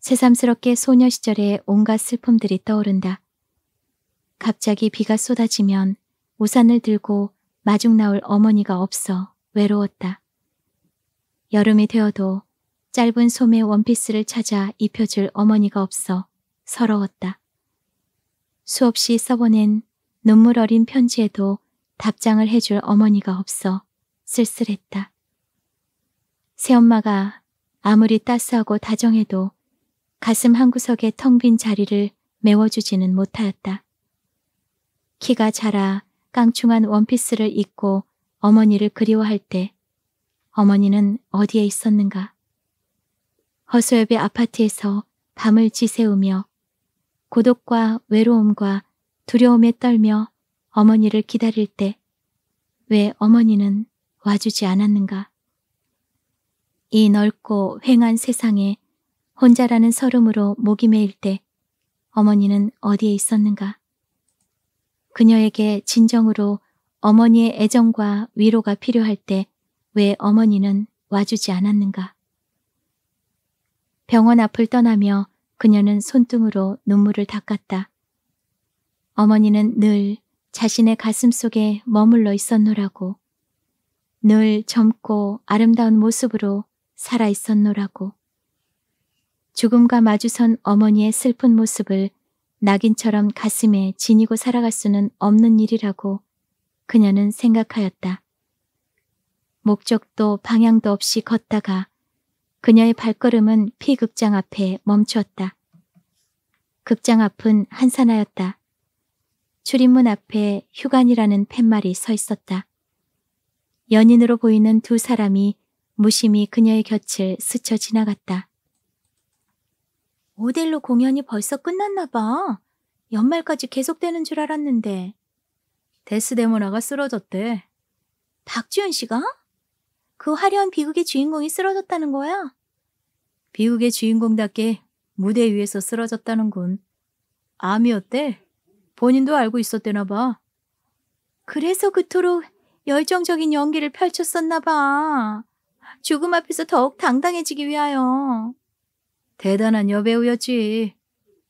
새삼스럽게 소녀 시절의 온갖 슬픔들이 떠오른다. 갑자기 비가 쏟아지면 우산을 들고 마중 나올 어머니가 없어 외로웠다. 여름이 되어도 짧은 소매 원피스를 찾아 입혀줄 어머니가 없어 서러웠다. 수없이 써보낸 눈물 어린 편지에도 답장을 해줄 어머니가 없어 쓸쓸했다. 새엄마가 아무리 따스하고 다정해도 가슴 한구석에텅 빈 자리를 메워주지는 못하였다. 키가 자라 깡충한 원피스를 입고 어머니를 그리워할 때 어머니는 어디에 있었는가. 허수엽의 아파트에서 밤을 지새우며 고독과 외로움과 두려움에 떨며 어머니를 기다릴 때 왜 어머니는 와주지 않았는가? 이 넓고 횡한 세상에 혼자라는 설움으로 목이 메일 때 어머니는 어디에 있었는가? 그녀에게 진정으로 어머니의 애정과 위로가 필요할 때 왜 어머니는 와주지 않았는가? 병원 앞을 떠나며 그녀는 손등으로 눈물을 닦았다. 어머니는 늘 자신의 가슴 속에 머물러 있었노라고. 늘 젊고 아름다운 모습으로 살아 있었노라고. 죽음과 마주선 어머니의 슬픈 모습을 낙인처럼 가슴에 지니고 살아갈 수는 없는 일이라고 그녀는 생각하였다. 목적도 방향도 없이 걷다가 그녀의 발걸음은 피극장 앞에 멈추었다. 극장 앞은 한산하였다. 출입문 앞에 휴관이라는 팻말이 서 있었다. 연인으로 보이는 두 사람이 무심히 그녀의 곁을 스쳐 지나갔다. 모델로 공연이 벌써 끝났나 봐. 연말까지 계속되는 줄 알았는데. 데스데모나가 쓰러졌대. 박주현 씨가? 그 화려한 비극의 주인공이 쓰러졌다는 거야? 비극의 주인공답게 무대 위에서 쓰러졌다는군. 암이었대. 본인도 알고 있었대나 봐. 그래서 그토록 열정적인 연기를 펼쳤었나 봐. 죽음 앞에서 더욱 당당해지기 위하여. 대단한 여배우였지.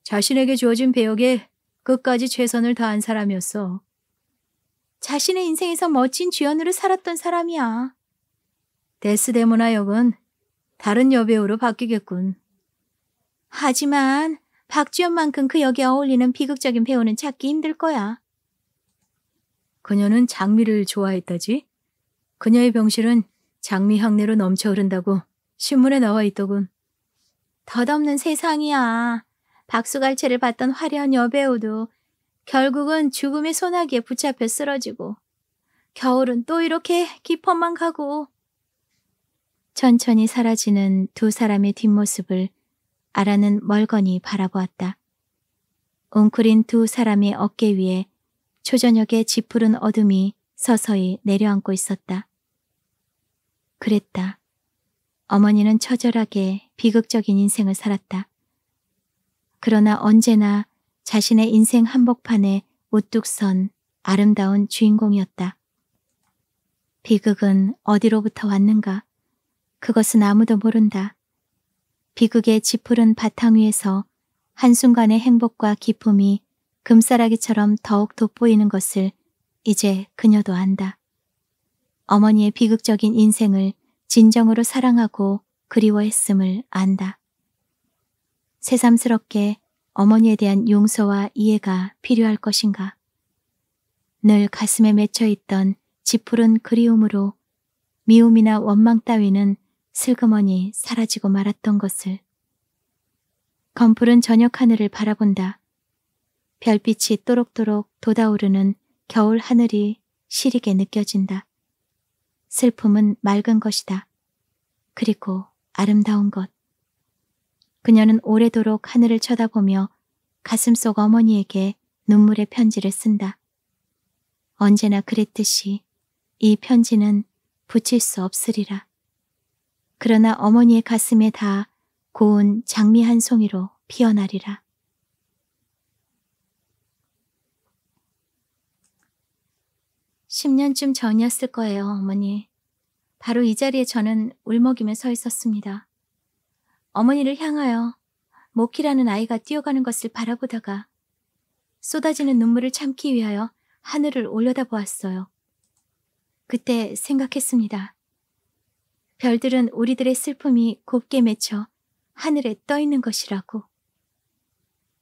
자신에게 주어진 배역에 끝까지 최선을 다한 사람이었어. 자신의 인생에서 멋진 주연으로 살았던 사람이야. 데스데모나 역은 다른 여배우로 바뀌겠군. 하지만 박지연만큼 그 역에 어울리는 비극적인 배우는 찾기 힘들 거야. 그녀는 장미를 좋아했다지? 그녀의 병실은 장미 향내로 넘쳐 흐른다고 신문에 나와 있더군. 덧없는 세상이야. 박수갈채를 받던 화려한 여배우도 결국은 죽음의 소나기에 붙잡혀 쓰러지고 겨울은 또 이렇게 깊어만 가고 천천히 사라지는 두 사람의 뒷모습을 아라는 멀거니 바라보았다. 웅크린 두 사람의 어깨 위에 초저녁의 짙푸른 어둠이 서서히 내려앉고 있었다. 그랬다. 어머니는 처절하게 비극적인 인생을 살았다. 그러나 언제나 자신의 인생 한복판에 우뚝 선 아름다운 주인공이었다. 비극은 어디로부터 왔는가? 그것은 아무도 모른다. 비극의 지푸른 바탕 위에서 한순간의 행복과 기쁨이 금사라기처럼 더욱 돋보이는 것을 이제 그녀도 안다. 어머니의 비극적인 인생을 진정으로 사랑하고 그리워했음을 안다. 새삼스럽게 어머니에 대한 용서와 이해가 필요할 것인가. 늘 가슴에 맺혀있던 지푸른 그리움으로 미움이나 원망 따위는 슬그머니 사라지고 말았던 것을. 검풀은 저녁 하늘을 바라본다. 별빛이 또록또록 돋아오르는 겨울 하늘이 시리게 느껴진다. 슬픔은 맑은 것이다. 그리고 아름다운 것. 그녀는 오래도록 하늘을 쳐다보며 가슴속 어머니에게 눈물의 편지를 쓴다. 언제나 그랬듯이 이 편지는 붙일 수 없으리라. 그러나 어머니의 가슴에 다 고운 장미 한 송이로 피어나리라. 1 0년쯤 전이었을 거예요, 어머니. 바로 이 자리에 저는 울먹이며 서 있었습니다. 어머니를 향하여 모키라는 아이가 뛰어가는 것을 바라보다가 쏟아지는 눈물을 참기 위하여 하늘을 올려다보았어요. 그때 생각했습니다. 별들은 우리들의 슬픔이 곱게 맺혀 하늘에 떠 있는 것이라고.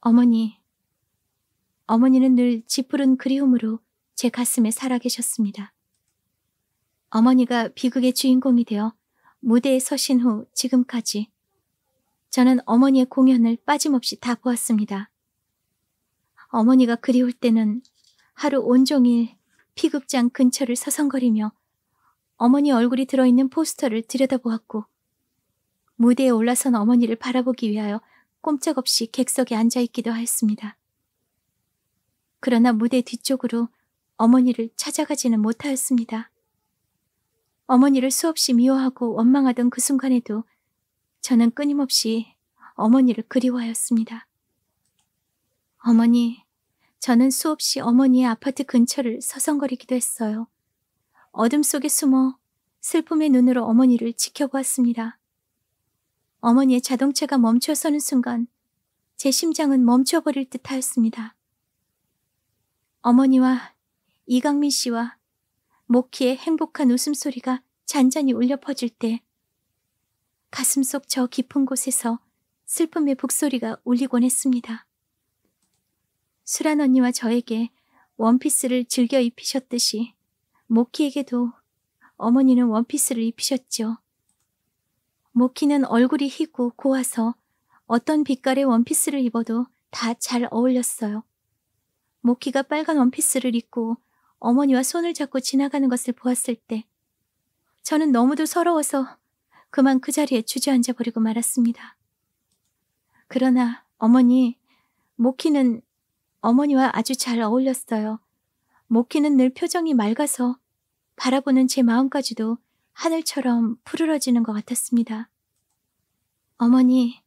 어머니, 어머니는 늘 짙푸른 그리움으로 제 가슴에 살아계셨습니다. 어머니가 비극의 주인공이 되어 무대에 서신 후 지금까지 저는 어머니의 공연을 빠짐없이 다 보았습니다. 어머니가 그리울 때는 하루 온종일 피극장 근처를 서성거리며 어머니 얼굴이 들어있는 포스터를 들여다보았고 무대에 올라선 어머니를 바라보기 위하여 꼼짝없이 객석에 앉아있기도 하였습니다. 그러나 무대 뒤쪽으로 어머니를 찾아가지는 못하였습니다. 어머니를 수없이 미워하고 원망하던 그 순간에도 저는 끊임없이 어머니를 그리워하였습니다. 어머니, 저는 수없이 어머니의 아파트 근처를 서성거리기도 했어요. 어둠 속에 숨어 슬픔의 눈으로 어머니를 지켜보았습니다. 어머니의 자동차가 멈춰서는 순간 제 심장은 멈춰버릴 듯 하였습니다. 어머니와 이강민 씨와 모키의 행복한 웃음소리가 잔잔히 울려 퍼질 때 가슴 속 저 깊은 곳에서 슬픔의 북소리가 울리곤 했습니다. 수란 언니와 저에게 원피스를 즐겨 입히셨듯이 모키에게도 어머니는 원피스를 입히셨죠. 모키는 얼굴이 희고 고와서 어떤 빛깔의 원피스를 입어도 다 잘 어울렸어요. 모키가 빨간 원피스를 입고 어머니와 손을 잡고 지나가는 것을 보았을 때 저는 너무도 서러워서 그만 그 자리에 주저앉아 버리고 말았습니다. 그러나 어머니, 모키는 어머니와 아주 잘 어울렸어요. 모키는 늘 표정이 맑아서 바라보는 제 마음까지도 하늘처럼 푸르러지는 것 같았습니다. 어머니,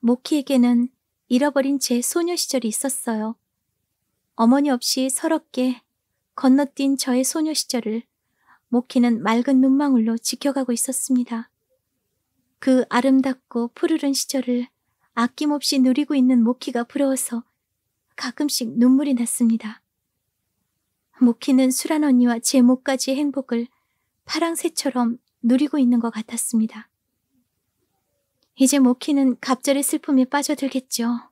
모키에게는 잃어버린 제 소녀 시절이 있었어요. 어머니 없이 서럽게 건너뛴 저의 소녀 시절을 모키는 맑은 눈망울로 지켜가고 있었습니다. 그 아름답고 푸르른 시절을 아낌없이 누리고 있는 모키가 부러워서 가끔씩 눈물이 났습니다. 모키는 수란 언니와 제목까지 행복을 파랑새처럼 누리고 있는 것 같았습니다. 이제 모키는 갑절의 슬픔에 빠져들겠죠.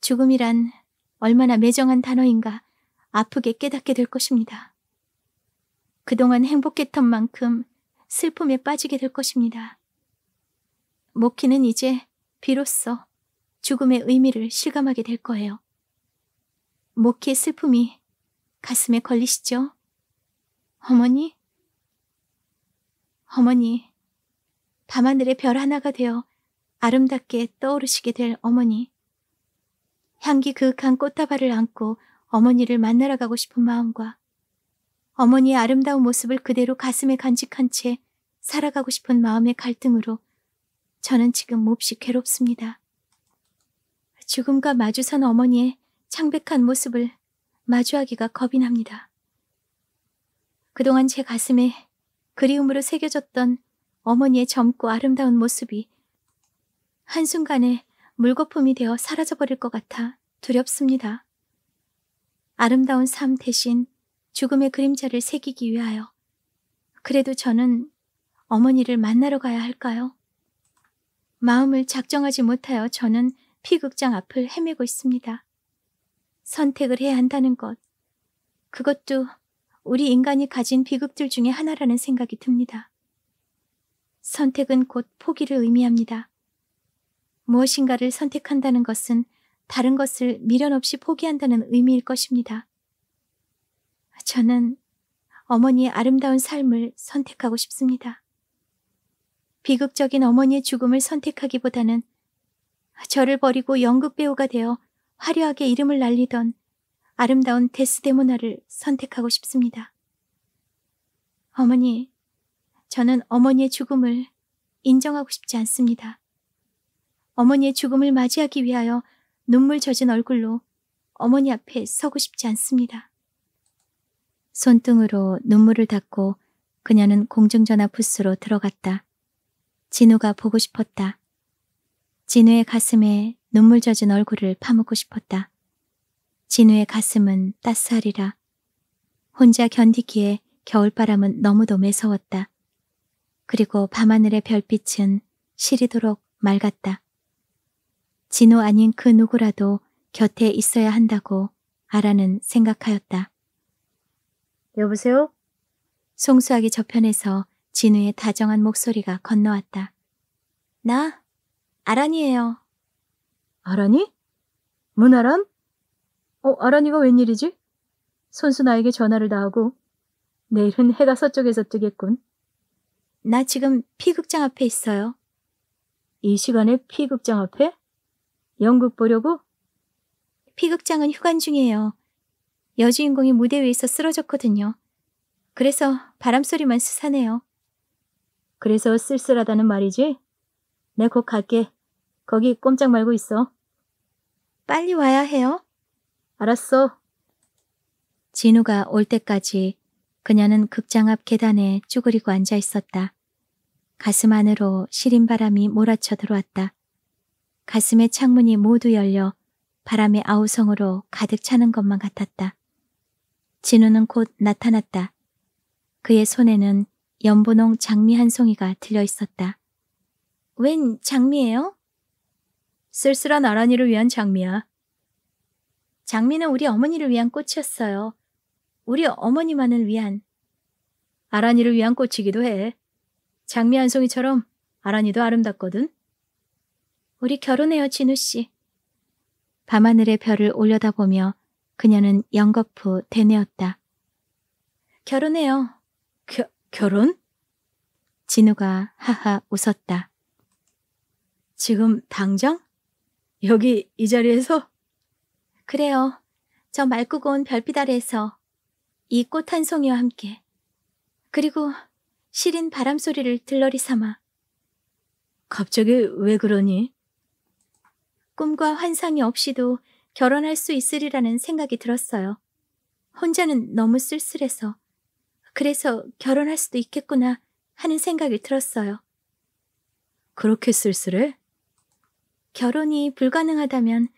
죽음이란 얼마나 매정한 단어인가 아프게 깨닫게 될 것입니다. 그동안 행복했던 만큼 슬픔에 빠지게 될 것입니다. 모키는 이제 비로소 죽음의 의미를 실감하게 될 거예요. 모키의 슬픔이 가슴에 걸리시죠? 어머니? 어머니, 밤하늘의 별 하나가 되어 아름답게 떠오르시게 될 어머니. 향기 그윽한 꽃다발을 안고 어머니를 만나러 가고 싶은 마음과 어머니의 아름다운 모습을 그대로 가슴에 간직한 채 살아가고 싶은 마음의 갈등으로 저는 지금 몹시 괴롭습니다. 죽음과 마주선 어머니의 창백한 모습을 마주하기가 겁이 납니다. 그동안 제 가슴에 그리움으로 새겨졌던 어머니의 젊고 아름다운 모습이 한순간에 물거품이 되어 사라져버릴 것 같아 두렵습니다. 아름다운 삶 대신 죽음의 그림자를 새기기 위하여 그래도 저는 어머니를 만나러 가야 할까요? 마음을 작정하지 못하여 저는 피극장 앞을 헤매고 있습니다. 선택을 해야 한다는 것. 그것도 우리 인간이 가진 비극들 중에 하나라는 생각이 듭니다. 선택은 곧 포기를 의미합니다. 무엇인가를 선택한다는 것은 다른 것을 미련 없이 포기한다는 의미일 것입니다. 저는 어머니의 아름다운 삶을 선택하고 싶습니다. 비극적인 어머니의 죽음을 선택하기보다는 저를 버리고 연극배우가 되어 화려하게 이름을 날리던 아름다운 데스데모나를 선택하고 싶습니다. 어머니, 저는 어머니의 죽음을 인정하고 싶지 않습니다. 어머니의 죽음을 맞이하기 위하여 눈물 젖은 얼굴로 어머니 앞에 서고 싶지 않습니다. 손등으로 눈물을 닦고 그녀는 공중전화 부스로 들어갔다. 진우가 보고 싶었다. 진우의 가슴에 눈물 젖은 얼굴을 파묻고 싶었다. 진우의 가슴은 따스하리라. 혼자 견디기에 겨울바람은 너무도 매서웠다. 그리고 밤하늘의 별빛은 시리도록 맑았다. 진우 아닌 그 누구라도 곁에 있어야 한다고 아라는 생각하였다. 여보세요? 송수하기 저편에서 진우의 다정한 목소리가 건너왔다. 나, 아란이에요. 아란이? 문아란? 어, 아란이가 웬일이지? 손수 나에게 전화를 나하고 내일은 해가 서쪽에서 뜨겠군. 나 지금 피극장 앞에 있어요. 이 시간에 피극장 앞에? 연극 보려고? 피극장은 휴관 중이에요. 여주인공이 무대 위에서 쓰러졌거든요. 그래서 바람소리만 스산해요. 그래서 쓸쓸하다는 말이지? 내 곧 갈게. 거기 꼼짝 말고 있어. 빨리 와야 해요. 알았어. 진우가 올 때까지 그녀는 극장 앞 계단에 쭈그리고 앉아 있었다. 가슴 안으로 시린 바람이 몰아쳐 들어왔다. 가슴의 창문이 모두 열려 바람의 아우성으로 가득 차는 것만 같았다. 진우는 곧 나타났다. 그의 손에는 연보농 장미 한 송이가 들려 있었다. 웬 장미예요? 쓸쓸한 아란이를 위한 장미야. 장미는 우리 어머니를 위한 꽃이었어요. 우리 어머니만을 위한. 아란이를 위한 꽃이기도 해. 장미 한 송이처럼 아란이도 아름답거든. 우리 결혼해요, 진우 씨. 밤하늘의 별을 올려다보며 그녀는 연거푸 대내었다. 결혼해요. 겨, 결혼? 진우가 하하 웃었다. 지금 당장? 여기 이 자리에서? 그래요. 저 맑고 온 별빛 아래에서 이 꽃 한 송이와 함께 그리고 시린 바람 소리를 들러리 삼아 갑자기 왜 그러니? 꿈과 환상이 없이도 결혼할 수 있으리라는 생각이 들었어요. 혼자는 너무 쓸쓸해서 그래서 결혼할 수도 있겠구나 하는 생각이 들었어요. 그렇게 쓸쓸해? 결혼이 불가능하다면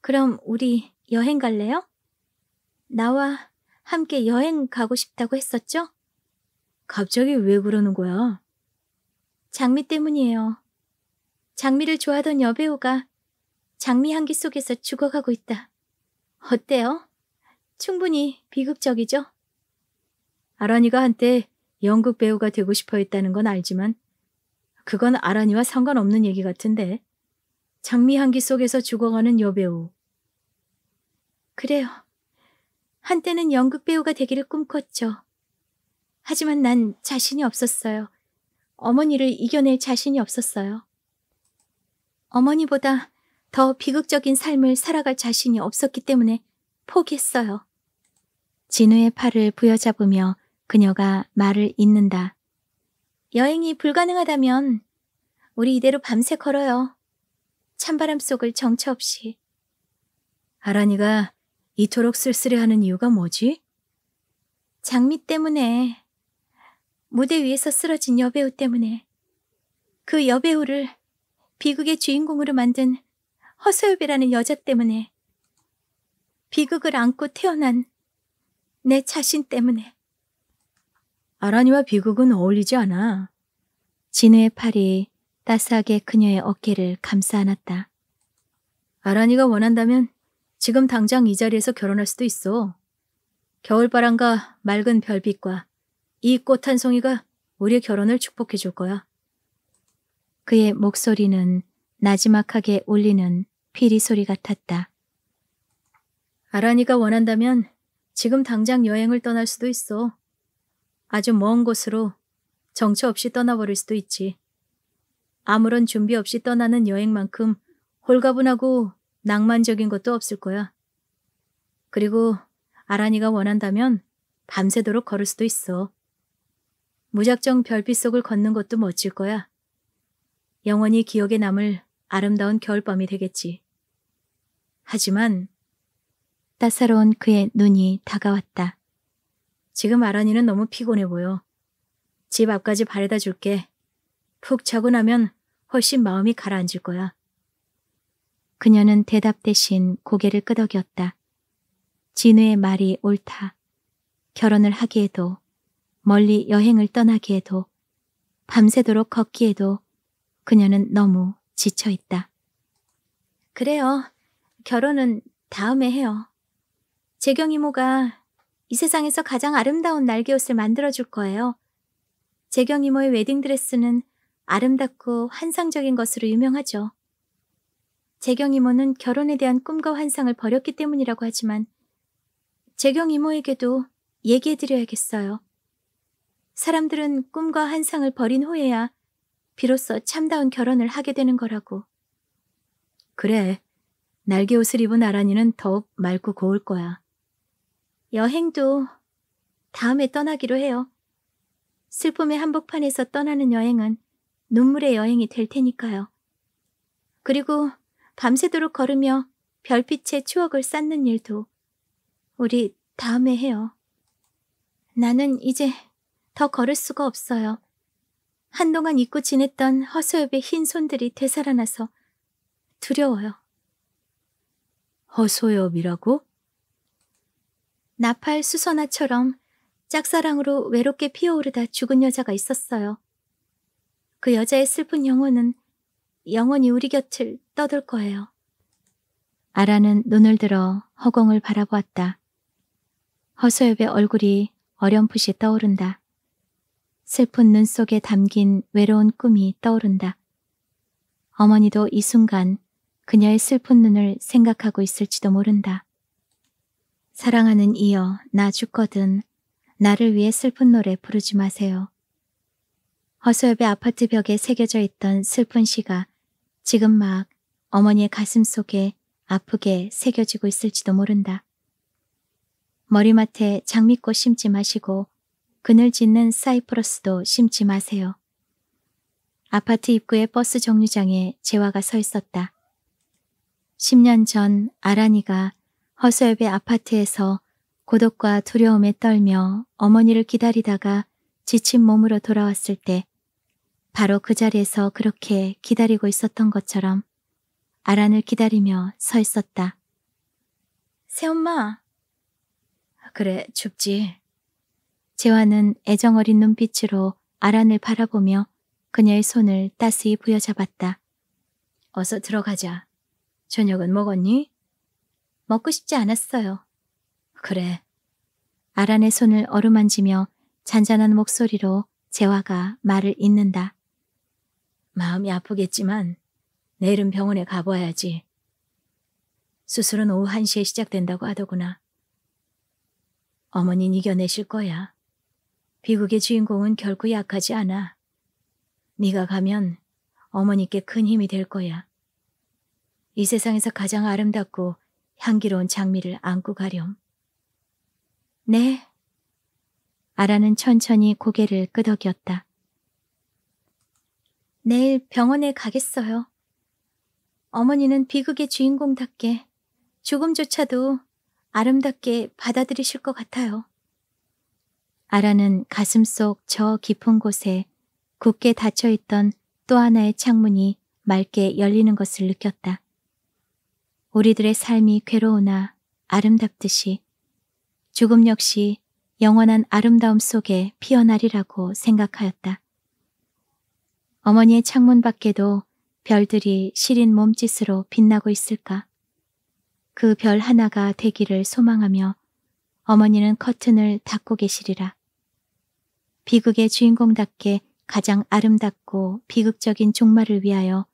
그럼 우리 여행 갈래요? 나와 함께 여행 가고 싶다고 했었죠? 갑자기 왜 그러는 거야? 장미 때문이에요. 장미를 좋아하던 여배우가 장미 향기 속에서 죽어가고 있다. 어때요? 충분히 비극적이죠? 아란이가 한때 연극 배우가 되고 싶어 했다는 건 알지만 그건 아란이와 상관없는 얘기 같은데 장미 향기 속에서 죽어가는 여배우. 그래요. 한때는 연극 배우가 되기를 꿈꿨죠. 하지만 난 자신이 없었어요. 어머니를 이겨낼 자신이 없었어요. 어머니보다 더 비극적인 삶을 살아갈 자신이 없었기 때문에 포기했어요. 진우의 팔을 부여잡으며 그녀가 말을 잇는다. 여행이 불가능하다면 우리 이대로 밤새 걸어요. 찬바람 속을 정처없이 아란이가 이토록 쓸쓸해하는 이유가 뭐지? 장미 때문에 무대 위에서 쓰러진 여배우 때문에 그 여배우를 비극의 주인공으로 만든 허소엽이라는 여자 때문에 비극을 안고 태어난 내 자신 때문에 아란이와 비극은 어울리지 않아. 진우의 팔이 따스하게 그녀의 어깨를 감싸 안았다. 아란이가 원한다면 지금 당장 이 자리에서 결혼할 수도 있어. 겨울바람과 맑은 별빛과 이 꽃 한 송이가 우리의 결혼을 축복해 줄 거야. 그의 목소리는 나지막하게 울리는 피리 소리 같았다. 아란이가 원한다면 지금 당장 여행을 떠날 수도 있어. 아주 먼 곳으로 정처 없이 떠나버릴 수도 있지. 아무런 준비 없이 떠나는 여행만큼 홀가분하고 낭만적인 것도 없을 거야. 그리고 아란이가 원한다면 밤새도록 걸을 수도 있어. 무작정 별빛 속을 걷는 것도 멋질 거야. 영원히 기억에 남을 아름다운 겨울밤이 되겠지. 하지만 따사로운 그의 눈이 다가왔다. 지금 아란이는 너무 피곤해 보여. 집 앞까지 바래다 줄게. 푹 자고 나면 훨씬 마음이 가라앉을 거야. 그녀는 대답 대신 고개를 끄덕였다. 진우의 말이 옳다. 결혼을 하기에도 멀리 여행을 떠나기에도 밤새도록 걷기에도 그녀는 너무 지쳐있다. 그래요. 결혼은 다음에 해요. 재경 이모가 이 세상에서 가장 아름다운 날개옷을 만들어줄 거예요. 재경 이모의 웨딩드레스는 아름답고 환상적인 것으로 유명하죠. 재경 이모는 결혼에 대한 꿈과 환상을 버렸기 때문이라고 하지만 재경 이모에게도 얘기해드려야겠어요. 사람들은 꿈과 환상을 버린 후에야 비로소 참다운 결혼을 하게 되는 거라고. 그래, 날개 옷을 입은 아란이는 더욱 맑고 고울 거야. 여행도 다음에 떠나기로 해요. 슬픔의 한복판에서 떠나는 여행은 눈물의 여행이 될 테니까요. 그리고 밤새도록 걸으며 별빛의 추억을 쌓는 일도 우리 다음에 해요. 나는 이제 더 걸을 수가 없어요. 한동안 잊고 지냈던 허소엽의흰 손들이 되살아나서 두려워요. 허소엽이라고? 나팔 수선화처럼 짝사랑으로 외롭게 피어오르다 죽은 여자가 있었어요. 그 여자의 슬픈 영혼은 영원히 우리 곁을 떠돌 거예요. 아라는 눈을 들어 허공을 바라보았다. 허소엽의 얼굴이 어렴풋이 떠오른다. 슬픈 눈 속에 담긴 외로운 꿈이 떠오른다. 어머니도 이 순간 그녀의 슬픈 눈을 생각하고 있을지도 모른다. 사랑하는 이어나 죽거든 나를 위해 슬픈 노래 부르지 마세요. 허수엽의 아파트 벽에 새겨져 있던 슬픈 시가 지금 막 어머니의 가슴 속에 아프게 새겨지고 있을지도 모른다. 머리맡에 장미꽃 심지 마시고 그늘 짓는 사이프러스도 심지 마세요. 아파트 입구의 버스 정류장에 재화가 서 있었다. 10년 전 아란이가 허수엽의 아파트에서 고독과 두려움에 떨며 어머니를 기다리다가 지친 몸으로 돌아왔을 때 바로 그 자리에서 그렇게 기다리고 있었던 것처럼 아란을 기다리며 서 있었다. 새엄마. 그래, 춥지. 재환은 애정어린 눈빛으로 아란을 바라보며 그녀의 손을 따스히 부여잡았다. 어서 들어가자. 저녁은 먹었니? 먹고 싶지 않았어요. 그래. 아란의 손을 어루만지며 잔잔한 목소리로 재화가 말을 잇는다. 마음이 아프겠지만 내일은 병원에 가봐야지. 수술은 오후 1시에 시작된다고 하더구나. 어머닌 이겨내실 거야. 비극의 주인공은 결코 약하지 않아. 네가 가면 어머니께 큰 힘이 될 거야. 이 세상에서 가장 아름답고 향기로운 장미를 안고 가렴. 네. 아라는 천천히 고개를 끄덕였다. 내일 병원에 가겠어요. 어머니는 비극의 주인공답게 조금조차도 아름답게 받아들이실 것 같아요. 아라는 가슴 속 저 깊은 곳에 굳게 닫혀있던 또 하나의 창문이 맑게 열리는 것을 느꼈다. 우리들의 삶이 괴로우나 아름답듯이 죽음 역시 영원한 아름다움 속에 피어나리라고 생각하였다. 어머니의 창문 밖에도 별들이 시린 몸짓으로 빛나고 있을까? 그 별 하나가 되기를 소망하며 어머니는 커튼을 닫고 계시리라. 비극의 주인공답게 가장 아름답고 비극적인 종말을 위하여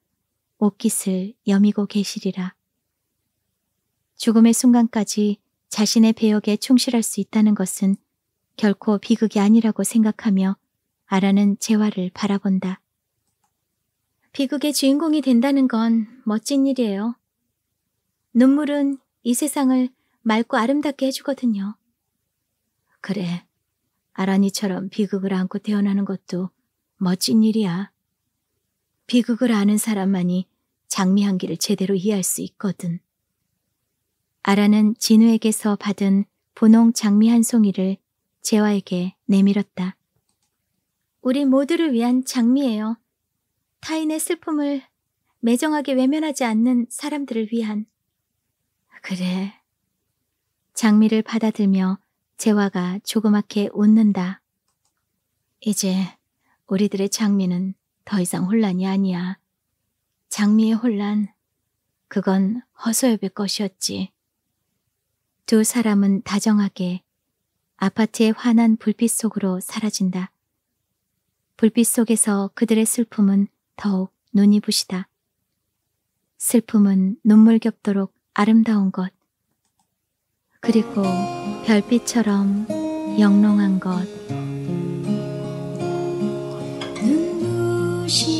옷깃을 여미고 계시리라. 죽음의 순간까지 자신의 배역에 충실할 수 있다는 것은 결코 비극이 아니라고 생각하며 아라는 재화를 바라본다. 비극의 주인공이 된다는 건 멋진 일이에요. 눈물은 이 세상을 맑고 아름답게 해주거든요. 그래, 아란이처럼 비극을 안고 태어나는 것도 멋진 일이야. 비극을 아는 사람만이 장미 향기를 제대로 이해할 수 있거든. 아라는 진우에게서 받은 분홍 장미 한 송이를 재화에게 내밀었다. 우리 모두를 위한 장미예요. 타인의 슬픔을 매정하게 외면하지 않는 사람들을 위한 그래. 장미를 받아들며 재화가 조그맣게 웃는다. 이제 우리들의 장미는 더 이상 혼란이 아니야. 장미의 혼란, 그건 허소엽의 것이었지. 두 사람은 다정하게 아파트의 환한 불빛 속으로 사라진다. 불빛 속에서 그들의 슬픔은 더욱 눈이부시다. 슬픔은 눈물겹도록 아름다운 것. 그리고 별빛처럼 영롱한 것. 눈부시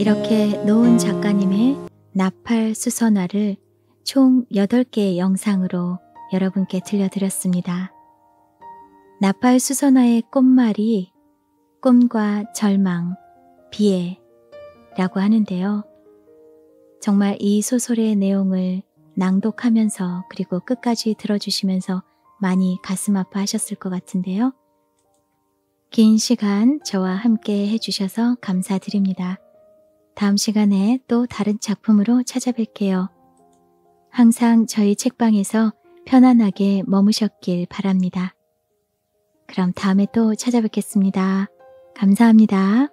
이렇게 노은 작가님의 나팔 수선화를 총 8개의 영상으로 여러분께 들려드렸습니다. 나팔 수선화의 꽃말이 꿈과 절망, 비애 라고 하는데요. 정말 이 소설의 내용을 낭독하면서 그리고 끝까지 들어주시면서 많이 가슴 아파하셨을 것 같은데요. 긴 시간 저와 함께 해주셔서 감사드립니다. 다음 시간에 또 다른 작품으로 찾아뵐게요. 항상 저희 책방에서 편안하게 머무셨길 바랍니다. 그럼 다음에 또 찾아뵙겠습니다. 감사합니다.